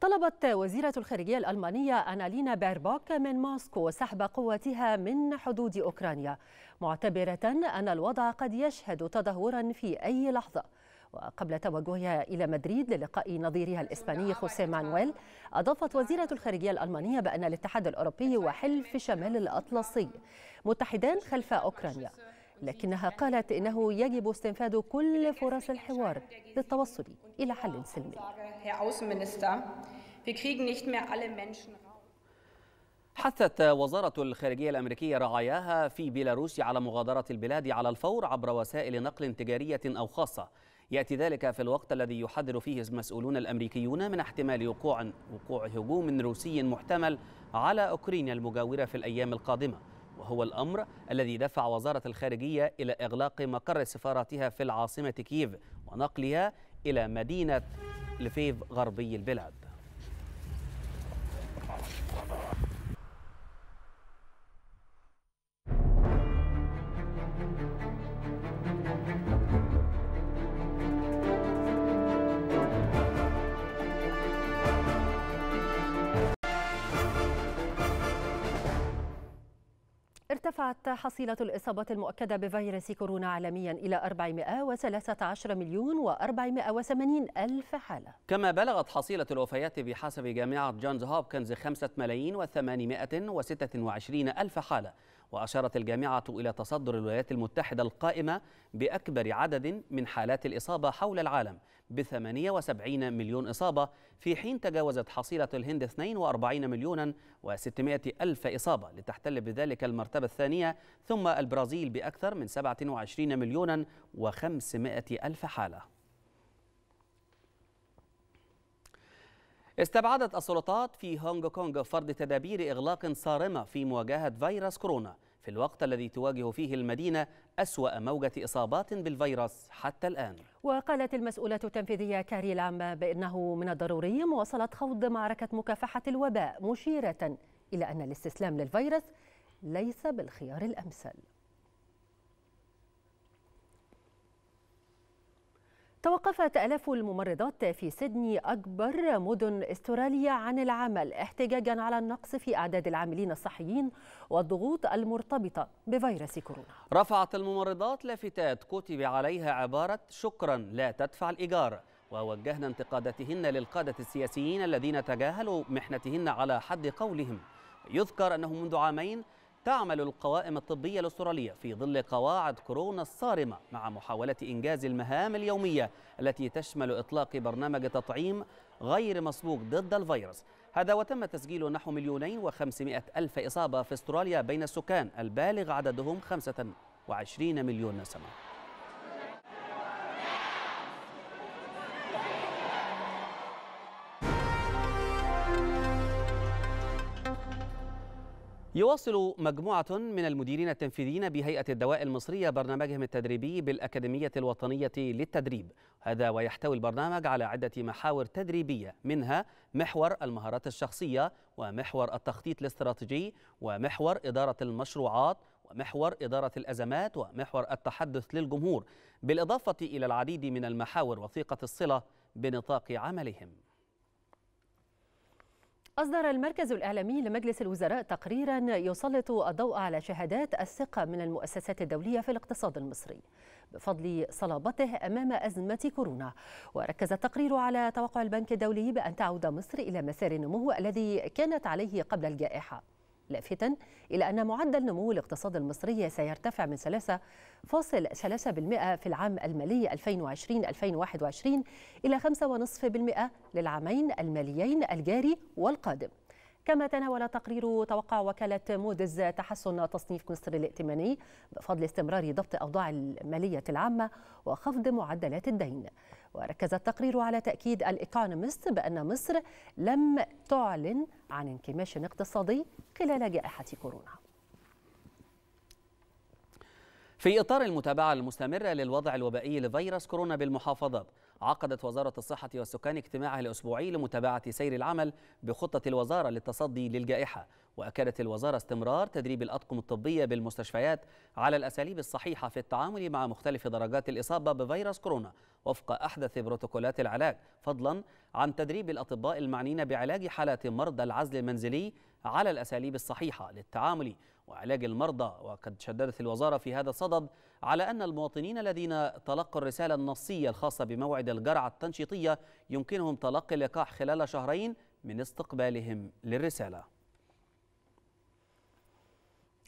[SPEAKER 2] طلبت وزيرة الخارجية الألمانية أنالينا بيربوك من موسكو سحب قواتها من حدود أوكرانيا معتبرة أن الوضع قد يشهد تدهورا في أي لحظة وقبل توجهها إلى مدريد للقاء نظيرها الإسباني خوسيه مانويل أضافت وزيرة الخارجية الألمانية بأن الاتحاد الأوروبي وحلف شمال الأطلسي متحدان خلف أوكرانيا لكنها قالت إنه يجب استنفاذ كل فرص الحوار للتوصل إلى حل سلمي
[SPEAKER 1] حثت وزارة الخارجية الأمريكية رعاياها في بيلاروس على مغادرة البلاد على الفور عبر وسائل نقل تجارية أو خاصة يأتي ذلك في الوقت الذي يحذر فيه المسؤولون الأمريكيون من احتمال وقوع وقوع هجوم روسي محتمل على أوكرانيا المجاورة في الأيام القادمة وهو الأمر الذي دفع وزارة الخارجية إلى إغلاق مقر سفارتها في العاصمة كييف ونقلها إلى مدينة لفيف غربي البلاد
[SPEAKER 2] ارتفعت حصيلة الإصابات المؤكدة بفيروس كورونا عالميا إلى 413 مليون و480 ألف حالة
[SPEAKER 1] كما بلغت حصيلة الوفيات بحسب جامعة جونز هوبكنز 5 ملايين و826 ألف حالة وأشارت الجامعة إلى تصدر الولايات المتحدة القائمة بأكبر عدد من حالات الإصابة حول العالم ب 78 مليون إصابة في حين تجاوزت حصيلة الهند 42 مليونا و600 ألف إصابة لتحتل بذلك المرتبة الثانية ثم البرازيل بأكثر من 27 مليونا و500 ألف حالة استبعدت السلطات في هونغ كونغ فرض تدابير إغلاق صارمة في مواجهة فيروس كورونا في الوقت الذي تواجه فيه المدينة أسوأ موجة إصابات بالفيروس حتى الآن
[SPEAKER 2] وقالت المسؤولة التنفيذية كاري العامة بأنه من الضروري مواصلة خوض معركة مكافحة الوباء مشيرة إلى أن الاستسلام للفيروس ليس بالخيار الأمثل توقفت آلاف الممرضات في سيدني أكبر مدن استراليا عن العمل احتجاجا على النقص في أعداد العاملين الصحيين والضغوط المرتبطة بفيروس كورونا
[SPEAKER 1] رفعت الممرضات لافتات كتب عليها عبارة شكرا لا تدفع الإيجار ووجهن انتقاداتهن للقادة السياسيين الذين تجاهلوا محنتهن على حد قولهم يذكر أنه منذ عامين تعمل القوائم الطبية الأسترالية في ظل قواعد كورونا الصارمة مع محاولة إنجاز المهام اليومية التي تشمل إطلاق برنامج تطعيم غير مسبوق ضد الفيروس هذا وتم تسجيل نحو مليونين وخمسمائة ألف إصابة في أستراليا بين السكان البالغ عددهم 25 مليون نسمة يواصل مجموعة من المديرين التنفيذيين بهيئة الدواء المصرية برنامجهم التدريبي بالأكاديمية الوطنية للتدريب هذا ويحتوي البرنامج على عدة محاور تدريبية منها محور المهارات الشخصية ومحور التخطيط الاستراتيجي ومحور إدارة المشروعات ومحور إدارة الأزمات ومحور التحدث للجمهور بالإضافة إلى العديد من المحاور وثيقة الصلة بنطاق عملهم
[SPEAKER 2] أصدر المركز الإعلامي لمجلس الوزراء تقريرا يسلط الضوء على شهادات الثقة من المؤسسات الدولية في الاقتصاد المصري بفضل صلابته أمام أزمة كورونا وركز التقرير على توقع البنك الدولي بأن تعود مصر إلى مسار النمو الذي كانت عليه قبل الجائحة لافتا إلى أن معدل نمو الاقتصاد المصري سيرتفع من 3.3% في العام المالي 2020-2021 إلى 5.5% للعامين الماليين الجاري والقادم كما تناول تقرير توقع وكالة مودز تحسن تصنيف مصر الائتماني بفضل استمرار ضبط أوضاع المالية العامة وخفض معدلات الدين وركز التقرير على تأكيد الإيكونومست بأن مصر لم تعلن عن انكماش اقتصادي خلال جائحة كورونا
[SPEAKER 1] في إطار المتابعة المستمرة للوضع الوبائي لفيروس كورونا بالمحافظات عقدت وزارة الصحة والسكان اجتماعها الأسبوعي لمتابعة سير العمل بخطة الوزارة للتصدي للجائحة وأكدت الوزارة استمرار تدريب الأطقم الطبية بالمستشفيات على الأساليب الصحيحة في التعامل مع مختلف درجات الإصابة بفيروس كورونا وفق أحدث بروتوكولات العلاج فضلا عن تدريب الأطباء المعنين بعلاج حالات مرضى العزل المنزلي على الأساليب الصحيحة للتعامل وعلاج المرضى وقد شددت الوزارة في هذا الصدد على أن المواطنين الذين تلقوا الرسالة النصية الخاصة بموعد الجرعة التنشيطية يمكنهم تلقي اللقاح خلال شهرين من استقبالهم للرسالة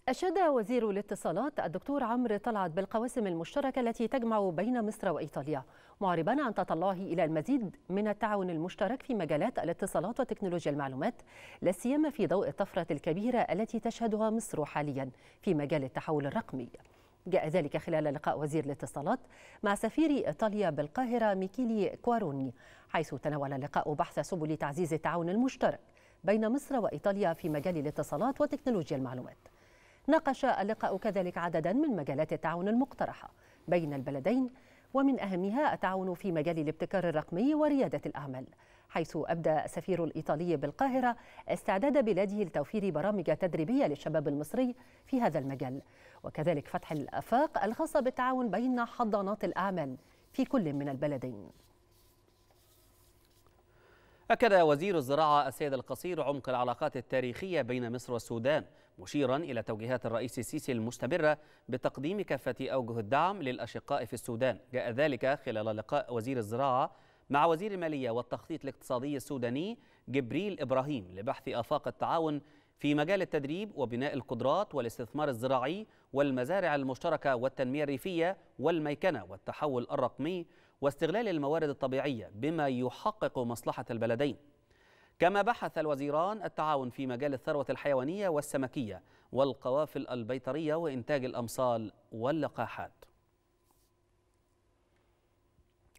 [SPEAKER 2] أشاد وزير الاتصالات الدكتور عمرو طلعت بالقواسم المشتركة التي تجمع بين مصر وإيطاليا معربا عن تطلعه إلى المزيد من التعاون المشترك في مجالات الاتصالات وتكنولوجيا المعلومات لا سيما في ضوء الطفرة الكبيرة التي تشهدها مصر حاليا في مجال التحول الرقمي جاء ذلك خلال لقاء وزير الاتصالات مع سفير إيطاليا بالقاهرة ميكيلي كواروني حيث تناول اللقاء بحث سبل تعزيز التعاون المشترك بين مصر وإيطاليا في مجال الاتصالات وتكنولوجيا المعلومات ناقش اللقاء كذلك عددا من مجالات التعاون المقترحة بين البلدين ومن أهمها التعاون في مجال الابتكار الرقمي وريادة الأعمال حيث أبدى السفير الإيطالي بالقاهرة استعداد بلاده لتوفير برامج تدريبية للشباب المصري في هذا المجال وكذلك فتح الآفاق الخاصة بالتعاون بين حضانات الأعمال في كل من البلدين
[SPEAKER 1] أكد وزير الزراعة السيد القصير عمق العلاقات التاريخية بين مصر والسودان مشيرا إلى توجيهات الرئيس السيسي المستمرة بتقديم كافة أوجه الدعم للأشقاء في السودان جاء ذلك خلال لقاء وزير الزراعة مع وزير المالية والتخطيط الاقتصادي السوداني جبريل إبراهيم لبحث آفاق التعاون في مجال التدريب وبناء القدرات والاستثمار الزراعي والمزارع المشتركة والتنمية الريفية والميكنة والتحول الرقمي واستغلال الموارد الطبيعية بما يحقق مصلحة البلدين كما بحث الوزيران التعاون في مجال الثروة الحيوانية والسمكية والقوافل البيطرية وإنتاج الأمصال واللقاحات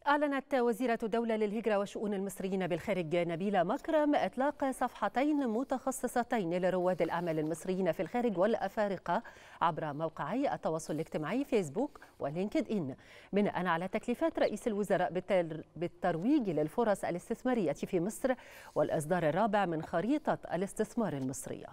[SPEAKER 2] أعلنت وزيرة الدولة للهجرة وشؤون المصريين بالخارج نبيلة مكرم إطلاق صفحتين متخصصتين لرواد الأعمال المصريين في الخارج والأفارقة عبر موقعي التواصل الاجتماعي فيسبوك ولينكد إن بناء على تكليفات رئيس الوزراء بالترويج للفرص الاستثمارية في مصر والإصدار الرابع من خريطة الاستثمار المصرية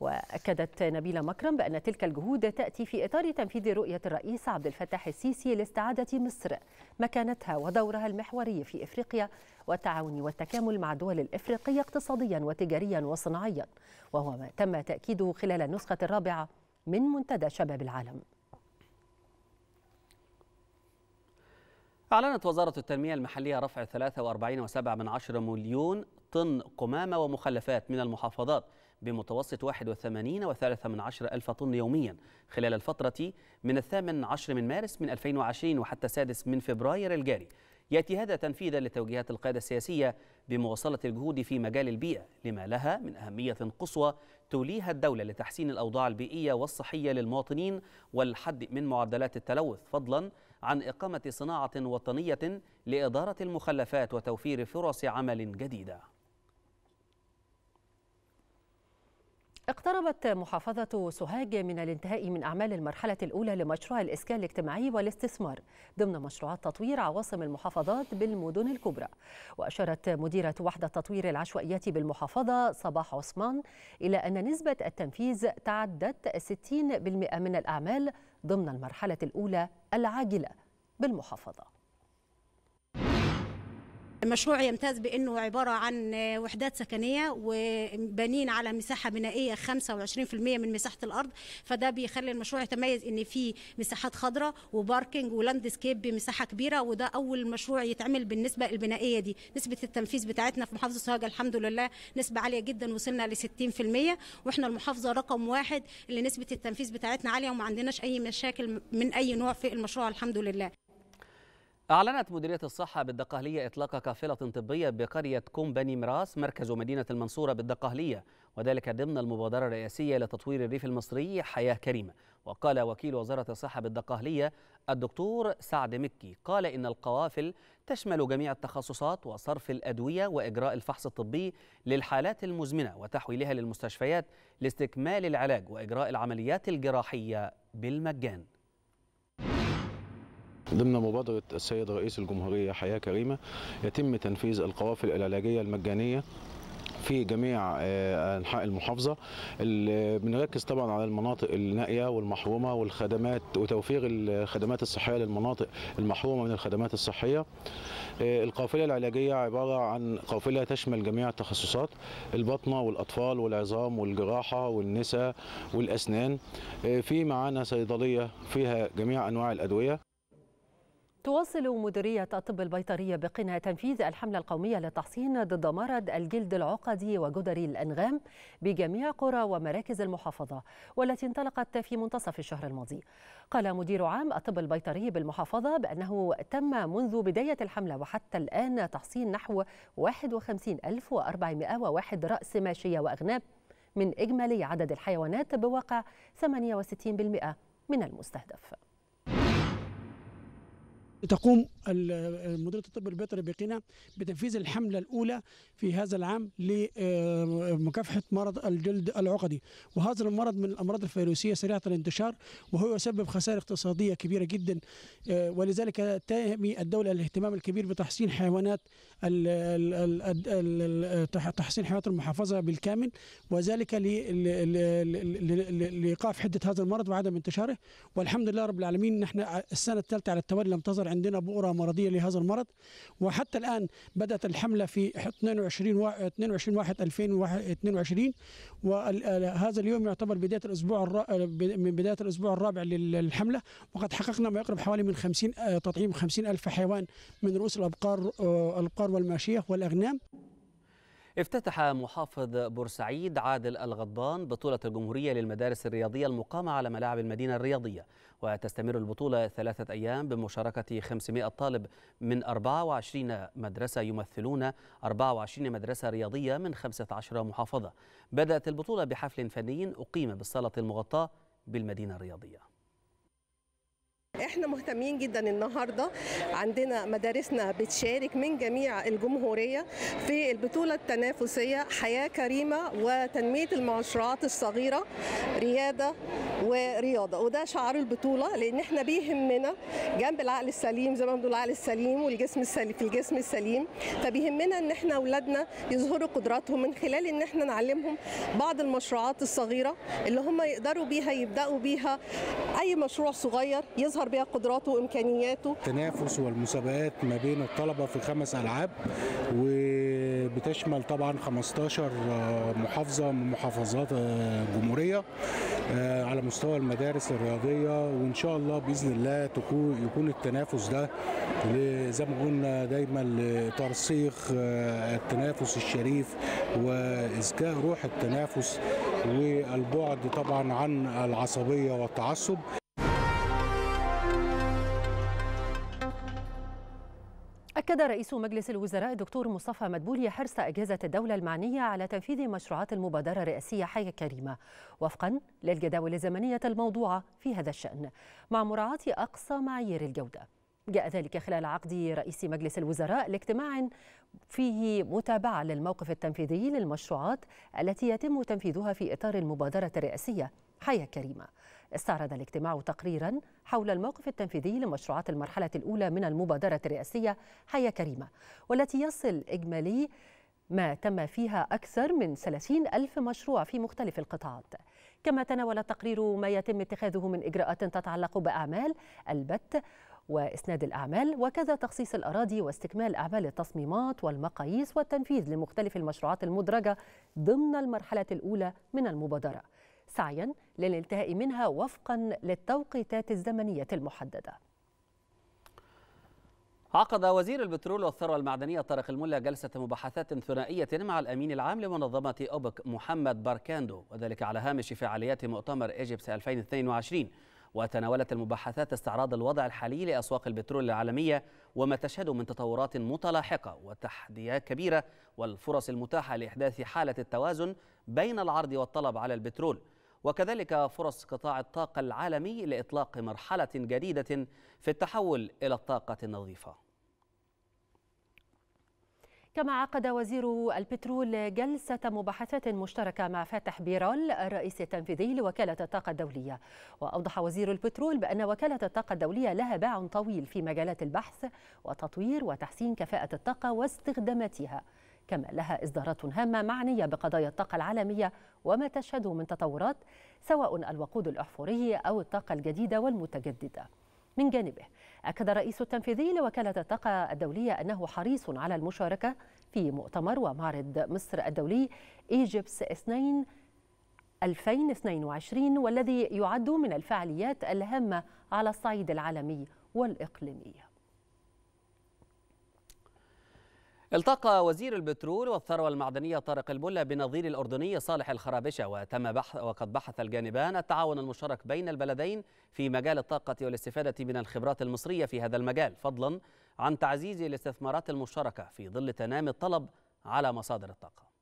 [SPEAKER 2] واكدت نبيله مكرم بان تلك الجهود تاتي في اطار تنفيذ رؤيه الرئيس عبد الفتاح السيسي لاستعاده مصر مكانتها ودورها المحوري في افريقيا والتعاون والتكامل مع الدول الافريقيه اقتصاديا وتجاريا وصناعيا وهو ما تم تاكيده خلال النسخه الرابعه من منتدى شباب العالم
[SPEAKER 1] أعلنت وزارة التنمية المحلية رفع 43.7 مليون طن قمامة ومخلفات من المحافظات بمتوسط 81 وثلاثة من عشر ألف طن يوميا خلال الفترة من الثامن عشر من مارس من 2020 وحتى السادس من فبراير الجاري يأتي هذا تنفيذا لتوجيهات القادة السياسية بمواصلة الجهود في مجال البيئة لما لها من أهمية قصوى توليها الدولة لتحسين الأوضاع البيئية والصحية للمواطنين والحد من معدلات التلوث فضلا عن إقامة صناعة وطنية لإدارة المخلفات وتوفير فرص عمل جديدة
[SPEAKER 2] اقتربت محافظة سوهاج من الانتهاء من أعمال المرحلة الأولى لمشروع الإسكان الاجتماعي والاستثمار ضمن مشروعات تطوير عواصم المحافظات بالمدن الكبرى وأشارت مديرة وحدة تطوير العشوائيات بالمحافظة صباح عثمان إلى أن نسبة التنفيذ تعدت 60% من الأعمال ضمن المرحلة الأولى العاجلة بالمحافظة
[SPEAKER 1] المشروع يمتاز بأنه عبارة عن وحدات سكنية وبنين على مساحة بنائية 25% من مساحة الأرض فده بيخلي المشروع يتميز إن فيه مساحات خضراء وباركينج سكيب بمساحة كبيرة وده أول مشروع يتعمل بالنسبة البنائية دي نسبة التنفيذ بتاعتنا في محافظة سوهاج الحمد لله نسبة عالية جدا وصلنا ل 60% وإحنا المحافظة رقم واحد اللي نسبة التنفيذ بتاعتنا عالية وما عندناش أي مشاكل من أي نوع في المشروع الحمد لله أعلنت مديرية الصحة بالدقهلية إطلاق كافلة طبية بقرية كوم بني مراس مركز مدينة المنصورة بالدقهلية وذلك ضمن المبادرة الرئاسية لتطوير الريف المصري حياة كريمة وقال وكيل وزارة الصحة بالدقهلية الدكتور سعد مكي قال إن القوافل تشمل جميع التخصصات وصرف الأدوية وإجراء الفحص الطبي للحالات المزمنة وتحويلها للمستشفيات لاستكمال العلاج وإجراء العمليات الجراحية بالمجان
[SPEAKER 8] ضمن مبادرة السيد رئيس الجمهورية حياة كريمة يتم تنفيذ القوافل العلاجية المجانية في جميع آه، انحاء المحافظه بنركز طبعا على المناطق النائيه والمحرومه والخدمات وتوفير الخدمات الصحيه للمناطق المحرومه من الخدمات الصحيه آه، القافله العلاجيه عباره عن قافله تشمل جميع التخصصات البطنه والاطفال والعظام والجراحه والنساء والاسنان آه، في معانا صيدليه فيها جميع انواع الادويه
[SPEAKER 2] تواصل مديرية الطب البيطرية بقنا تنفيذ الحملة القومية للتحصين ضد مرض الجلد العقدي وجدري الأنغام بجميع قرى ومراكز المحافظة والتي انطلقت في منتصف الشهر الماضي قال مدير عام الطب البيطري بالمحافظة بأنه تم منذ بداية الحملة وحتى الآن تحصين نحو 51401 رأس ماشية وأغنام من إجمالي عدد الحيوانات بواقع 68% من المستهدف
[SPEAKER 8] تقوم مديريه الطب البيطري بقنا بتنفيذ الحمله الاولى في هذا العام لمكافحه آه، مرض الجلد العقدي وهذا المرض من الامراض الفيروسيه سريعه الانتشار وهو يسبب خسائر اقتصاديه كبيره جدا آه، ولذلك تهمي الدوله الاهتمام الكبير بتحصين حيوانات تحصين حيوانات المحافظه بالكامل وذلك لايقاف حده هذا المرض وعدم انتشاره والحمد لله رب العالمين نحن السنه الثالثه على التوالي لم تظهر عندنا بؤره مرضيه لهذا المرض وحتى الان بدات الحمله في 22 و... 22 1 2022 وهذا اليوم يعتبر بدايه الاسبوع الر... آه، من بدايه الاسبوع الرابع للحمله وقد حققنا ما يقرب حوالي من 50 آه، تطعيم 50 الف حيوان من رؤوس الابقار آه، الابقار والماشيه والاغنام
[SPEAKER 1] افتتح محافظ بورسعيد عادل الغضبان بطولة الجمهورية للمدارس الرياضية المقامة على ملاعب المدينة الرياضية وتستمر البطولة ثلاثة أيام بمشاركة 500 طالب من 24 مدرسة يمثلون 24 مدرسة رياضية من 15 محافظة بدأت البطولة بحفل فني أقيم بالصالة المغطاة بالمدينة الرياضية احنا مهتمين جدا النهارده عندنا مدارسنا بتشارك من جميع الجمهوريه في البطوله التنافسيه حياه كريمه وتنميه المشروعات الصغيره رياده ورياضه وده شعار البطوله لان احنا بيهمنا جنب العقل السليم زي ما بنقول العقل السليم والجسم السليم في الجسم السليم فبيهمنا ان احنا اولادنا يظهروا قدراتهم من خلال ان احنا نعلمهم بعض المشروعات الصغيره اللي هم يقدروا بيها يبداوا بيها اي مشروع صغير يظهر يظهر بها قدراته وامكانياته
[SPEAKER 3] التنافس والمسابقات ما بين الطلبه في خمس العاب وبتشمل طبعا 15 آه، محافظه من محافظات الجمهوريه آه، آه، على مستوى المدارس الرياضيه وان شاء الله باذن الله تكون يكون التنافس ده زي ما قلنا دايما لترسيخ التنافس الشريف وازكاء روح التنافس
[SPEAKER 4] والبعد طبعا عن العصبيه والتعصب
[SPEAKER 2] أكد رئيس مجلس الوزراء الدكتور مصطفى مدبولي حرص أجهزة الدولة المعنية على تنفيذ مشروعات المبادرة الرئاسية حياة كريمة وفقا للجداول الزمنية الموضوعة في هذا الشأن مع مراعاة أقصى معايير الجودة جاء ذلك خلال عقد رئيس مجلس الوزراء لاجتماع فيه متابعة للموقف التنفيذي للمشروعات التي يتم تنفيذها في إطار المبادرة الرئاسية حياة كريمة استعرض الاجتماع تقريرا حول الموقف التنفيذي لمشروعات المرحلة الأولى من المبادرة الرئاسية حياة كريمة والتي يصل إجمالي ما تم فيها أكثر من 30 ألف مشروع في مختلف القطاعات كما تناول التقرير ما يتم اتخاذه من إجراءات تتعلق بأعمال البت وإسناد الأعمال وكذا تخصيص الأراضي واستكمال أعمال التصميمات والمقاييس والتنفيذ لمختلف المشروعات المدرجة ضمن المرحلة الأولى من المبادرة سعيا للانتهاء منها وفقا للتوقيتات الزمنية المحددة
[SPEAKER 1] عقد وزير البترول والثروة المعدنية طارق الملا جلسة مباحثات ثنائية مع الأمين العام لمنظمة أوبك محمد باركاندو وذلك على هامش فعاليات مؤتمر إيجيبس 2022 وتناولت المباحثات استعراض الوضع الحالي لأسواق البترول العالمية وما تشهد من تطورات متلاحقة وتحديات كبيرة والفرص المتاحة لإحداث حالة التوازن بين العرض والطلب على البترول وكذلك فرص قطاع الطاقة العالمي لإطلاق مرحلة جديدة في التحول إلى الطاقة النظيفة
[SPEAKER 2] كما عقد وزير البترول جلسة مباحثات مشتركة مع فاتح بيرال الرئيس التنفيذي لوكالة الطاقة الدولية وأوضح وزير البترول بأن وكالة الطاقة الدولية لها باع طويل في مجالات البحث وتطوير وتحسين كفاءة الطاقة واستخداماتها كما لها إصدارات هامة معنية بقضايا الطاقة العالمية وما تشهده من تطورات سواء الوقود الأحفوري أو الطاقة الجديدة والمتجددة من جانبه أكد الرئيس التنفيذي لوكالة الطاقة الدولية أنه حريص على المشاركة في مؤتمر ومعرض مصر الدولي إيجيبس 2 2022 والذي يعد من الفعاليات الهامة على الصعيد العالمي والإقليمي
[SPEAKER 1] التقى وزير البترول والثروة المعدنية طارق البلة بنظير الأردني صالح الخرابشة وتم بحث وقد بحث الجانبان التعاون المشترك بين البلدين في مجال الطاقة والاستفادة من الخبرات المصرية في هذا المجال فضلا عن تعزيز الاستثمارات المشتركة في ظل تنامي الطلب على مصادر الطاقة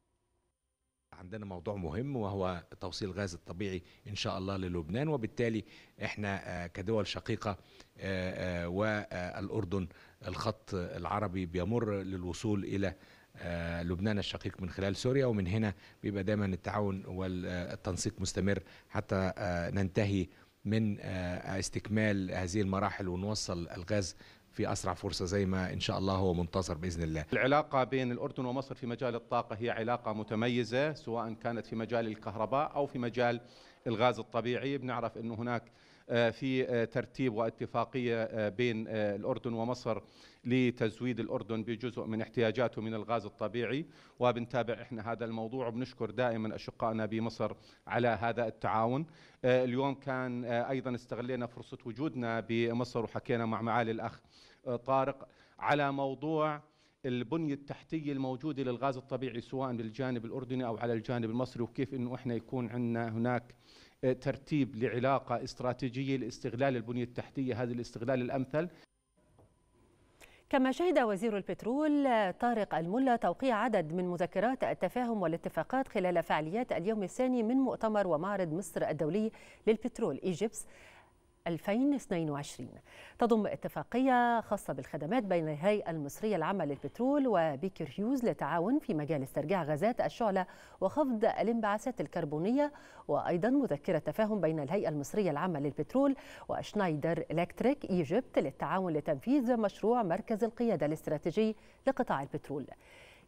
[SPEAKER 8] عندنا موضوع مهم
[SPEAKER 4] وهو توصيل الغاز الطبيعي ان شاء الله للبنان وبالتالي احنا آه، كدول شقيقه آه، آه، والاردن الخط العربي بيمر للوصول الى لبنان الشقيق من خلال سوريا ومن هنا بيبقى دايما التعاون والتنسيق مستمر حتى ننتهي من استكمال هذه المراحل ونوصل الغاز في اسرع فرصه زي ما ان شاء الله هو منتظر باذن الله.
[SPEAKER 3] العلاقه بين الاردن ومصر في مجال الطاقه هي علاقه متميزه سواء كانت في مجال الكهرباء او في مجال الغاز الطبيعي بنعرف انه هناك آه، في آه، ترتيب واتفاقيه آه، بين الاردن ومصر لتزويد الاردن بجزء من احتياجاته من الغاز الطبيعي وبنتابع احنا هذا الموضوع وبنشكر دائما اشقائنا بمصر على هذا التعاون اليوم كان ايضا استغلينا فرصه وجودنا بمصر وحكينا مع معالي الاخ طارق على موضوع البنية التحتية الموجودة للغاز الطبيعي سواء بالجانب الأردني أو على الجانب المصري وكيف أنه إحنا يكون عندنا هناك آه، ترتيب لعلاقه استراتيجيه لاستغلال البنيه
[SPEAKER 5] التحتيه هذا الاستغلال الامثل
[SPEAKER 2] كما شهد وزير البترول آه، طارق الملا توقيع عدد من مذكرات التفاهم والاتفاقات خلال فعاليات اليوم الثاني من مؤتمر ومعرض مصر الدولي للبترول ايجيبس 2022 تضم اتفاقية خاصة بالخدمات بين الهيئة المصرية العامة للبترول وبيكر هيوز للتعاون في مجال استرجاع غازات الشعلة وخفض الانبعاثات الكربونية وأيضا مذكرة تفاهم بين الهيئة المصرية العامة للبترول وشنايدر إلكتريك إيجيبت للتعاون لتنفيذ مشروع مركز القيادة الاستراتيجي لقطاع البترول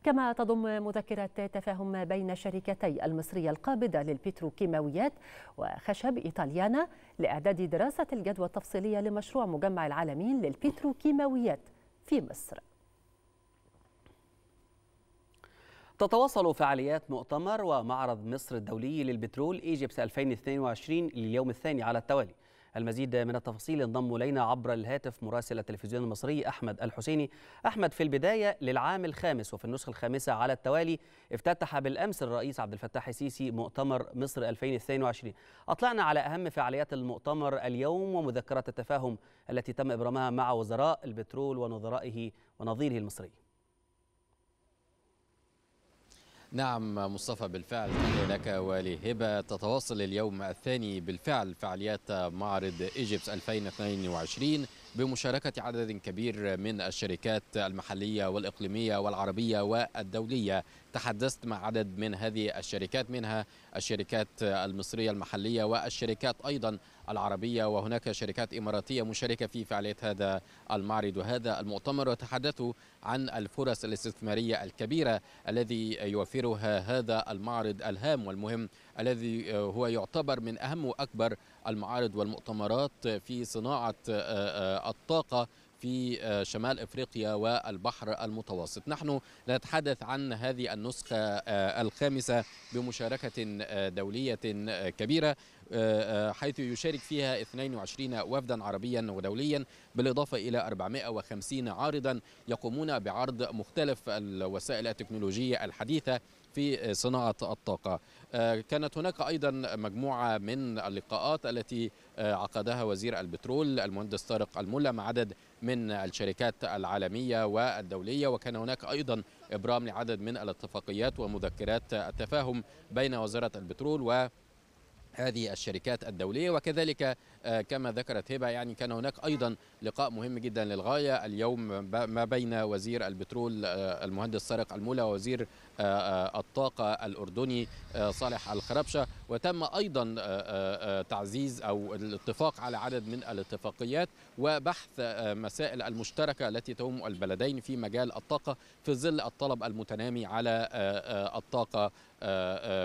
[SPEAKER 2] كما تضم مذكرة تفاهم بين شركتي المصرية القابضة للبتروكيماويات وخشب إيطاليانا لإعداد دراسة الجدوى التفصيلية لمشروع مجمع العالمين للبتروكيماويات في مصر
[SPEAKER 1] تتواصل فعاليات مؤتمر ومعرض مصر الدولي للبترول ايجيبس 2022 لليوم الثاني على التوالي المزيد من التفاصيل انضم الينا عبر الهاتف مراسل التلفزيون المصري احمد الحسيني احمد في البدايه للعام الخامس وفي النسخه الخامسه على التوالي افتتح بالامس الرئيس عبد الفتاح السيسي مؤتمر مصر 2022 اطلعنا على اهم فعاليات المؤتمر اليوم ومذكره التفاهم التي تم ابرامها مع وزراء البترول ونظرائه ونظيره المصري
[SPEAKER 5] نعم مصطفى بالفعل لك ولهبة تتواصل اليوم الثاني بالفعل فعاليات معرض ايجيبس 2022 بمشاركة عدد كبير من الشركات المحلية والإقليمية والعربية والدولية تحدثت مع عدد من هذه الشركات منها الشركات المصرية المحلية والشركات أيضا العربية وهناك شركات إماراتية مشاركة في فعالية هذا المعرض وهذا المؤتمر وتحدثوا عن الفرص الاستثمارية الكبيرة الذي يوفرها هذا المعرض الهام والمهم الذي هو يعتبر من أهم وأكبر المعارض والمؤتمرات في صناعة آه، آه، الطاقة في آه، شمال افريقيا والبحر المتوسط نحن نتحدث عن هذه النسخه آه، الخامسه بمشاركه آه، دوليه كبيره حيث يشارك فيها 22 وفدا عربيا ودوليا بالإضافة إلى 450 عارضا يقومون بعرض مختلف الوسائل التكنولوجية الحديثة في صناعة الطاقة آه، كانت هناك أيضا مجموعة من اللقاءات التي آه، عقدها وزير البترول المهندس طارق الملا مع عدد من الشركات العالمية والدولية وكان هناك أيضا إبرام لعدد من الاتفاقيات ومذكرات التفاهم بين وزارة البترول و هذه الشركات الدولية وكذلك آه، كما ذكرت هبة يعني كان هناك أيضا لقاء مهم جدا للغاية اليوم ما بين وزير البترول المهندس طارق المولى ووزير آه، آه، الطاقة الأردني آه، صالح الخربشة وتم أيضا تعزيز أو الاتفاق على عدد من الاتفاقيات وبحث مسائل المشتركة التي تهم البلدين في مجال الطاقة في ظل الطلب المتنامي على الطاقة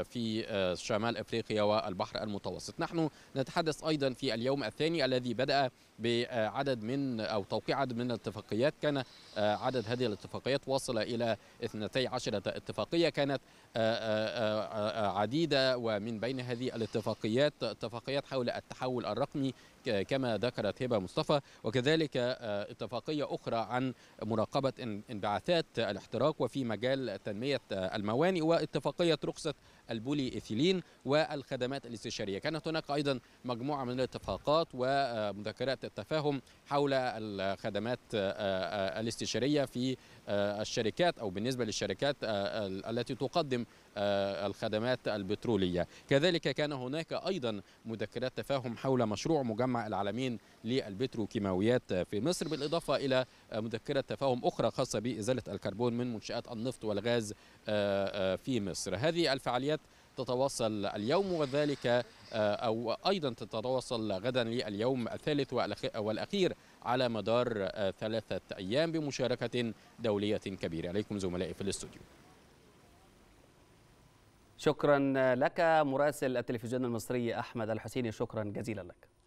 [SPEAKER 5] في شمال افريقيا والبحر المتوسط نحن نتحدث ايضا في اليوم الثاني الذي بدا بعدد من أو توقيع عدد من الاتفاقيات كان آه، عدد هذه الاتفاقيات وصل إلى 12 اتفاقية كانت آه، آه، عديدة ومن بين هذه الاتفاقيات اتفاقيات حول التحول الرقمي كما ذكرت هبه مصطفى وكذلك آه، اتفاقيه اخرى عن مراقبه انبعاثات الاحتراق وفي مجال تنميه آه، الموانئ واتفاقيه رخصه البولي إثيلين والخدمات الاستشارية كانت هناك أيضا مجموعة من الاتفاقات ومذكرات آه، التفاهم حول الخدمات الاستشارية في آه، الشركات أو بالنسبة للشركات آه، التي تقدم آه، الخدمات البترولية كذلك كان هناك أيضا مذكرات تفاهم حول مشروع مجمع العالمين للبتروكيماويات في مصر بالإضافة إلى مذكرة تفاهم أخرى خاصة بإزالة الكربون من منشآت النفط والغاز في مصر هذه الفعاليات تتواصل اليوم وذلك أو أيضا تتواصل غدا لليوم الثالث والأخير على مدار آه، ثلاثة أيام بمشاركة دولية كبيرة عليكم زملائي في الاستوديو
[SPEAKER 1] شكرا لك مراسل التلفزيون المصري أحمد الحسيني شكرا جزيلا لك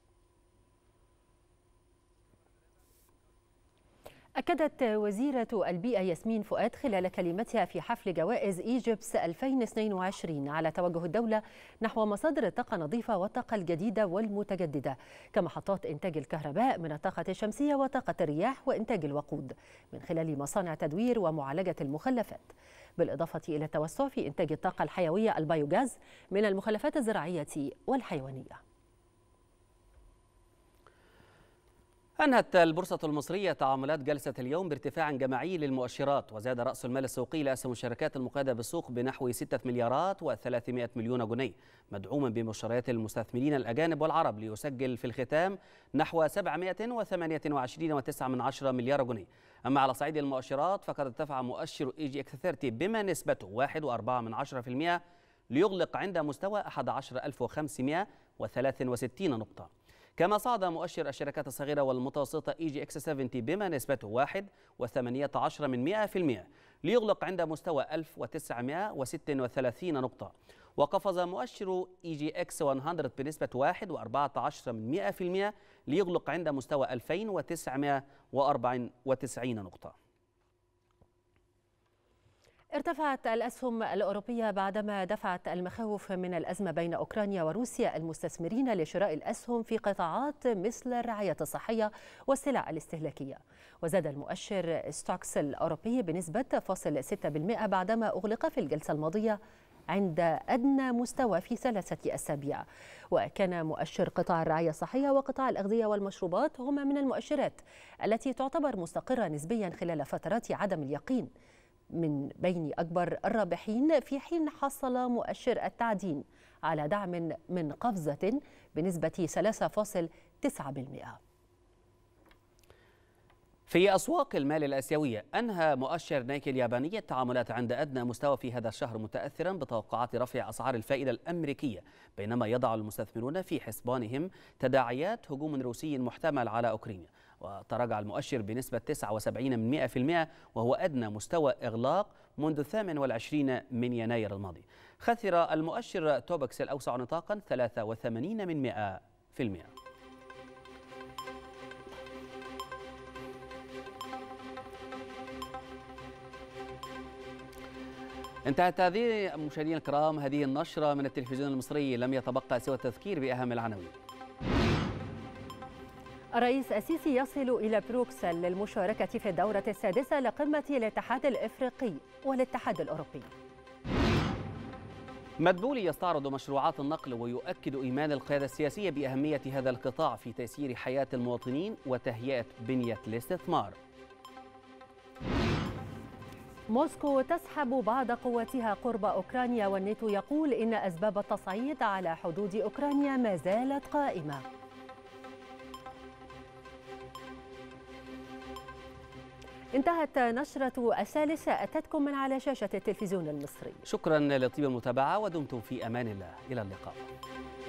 [SPEAKER 2] أكدت وزيرة البيئة ياسمين فؤاد خلال كلمتها في حفل جوائز إيجيبس 2022 على توجه الدولة نحو مصادر الطاقة النظيفة والطاقة الجديدة والمتجددة كمحطات إنتاج الكهرباء من الطاقة الشمسية وطاقة الرياح وإنتاج الوقود من خلال مصانع تدوير ومعالجة المخلفات بالإضافة إلى التوسع في إنتاج الطاقة الحيوية البيوغاز من المخلفات الزراعية والحيوانية
[SPEAKER 1] أنهت البورصة المصرية تعاملات جلسة اليوم بارتفاع جماعي للمؤشرات وزاد رأس المال السوقي لأسهم الشركات المقيدة بالسوق بنحو 6 مليارات و300 مليون جنيه مدعوما بمشتريات المستثمرين الأجانب والعرب ليسجل في الختام نحو 728.9 مليار جنيه أما على صعيد المؤشرات فقد ارتفع مؤشر إي جي إكس 30 بما نسبته 1.4% ليغلق عند مستوى 11563 نقطة كما صعد مؤشر الشركات الصغيرة والمتوسطة اي جي اكس 70 بما نسبته 1 و18 من 100% ليغلق عند مستوى 1936 نقطة وقفز مؤشر اي جي اكس 100 بنسبة 1.14% من 100% ليغلق عند مستوى 2994 نقطة
[SPEAKER 2] ارتفعت الأسهم الأوروبية بعدما دفعت المخاوف من الأزمة بين أوكرانيا وروسيا المستثمرين لشراء الأسهم في قطاعات مثل الرعاية الصحية والسلع الاستهلاكية وزاد المؤشر ستوكس الأوروبي بنسبة فاصل بعدما أغلق في الجلسة الماضية عند أدنى مستوى في ثلاثة أسابيع وكان مؤشر قطاع الرعاية الصحية وقطاع الأغذية والمشروبات هما من المؤشرات التي تعتبر مستقرة نسبيا خلال فترات عدم اليقين من بين أكبر الرابحين في حين حصل مؤشر التعدين على دعم من قفزة بنسبة 3.9%.
[SPEAKER 1] في أسواق المال الآسيوية أنهى مؤشر نايكي الياباني التعاملات عند أدنى مستوى في هذا الشهر متأثرا بتوقعات رفع أسعار الفائدة الأمريكية بينما يضع المستثمرون في حسبانهم تداعيات هجوم روسي محتمل على أوكرانيا وتراجع المؤشر بنسبة 79% وهو أدنى مستوى إغلاق منذ 28 من يناير الماضي خسر المؤشر توبكس الأوسع نطاقا 83 انتهت هذه مشاهدينا الكرام هذه النشرة من التلفزيون المصري لم يتبقى سوى التذكير بأهم العناوين
[SPEAKER 2] الرئيس السيسي يصل إلى بروكسل للمشاركة في الدورة السادسة لقمة الاتحاد الإفريقي والاتحاد الأوروبي
[SPEAKER 1] مدبولي يستعرض مشروعات النقل ويؤكد إيمان القيادة السياسية بأهمية هذا القطاع في تيسير حياة المواطنين وتهيئة بنية الاستثمار
[SPEAKER 2] موسكو تسحب بعض قوتها قرب أوكرانيا والنيتو يقول إن أسباب التصعيد على حدود أوكرانيا ما زالت قائمة انتهت نشرة الثالثة أتتكم من على شاشة التلفزيون المصري
[SPEAKER 1] شكرا لطيب المتابعة ودمتم في أمان الله إلى اللقاء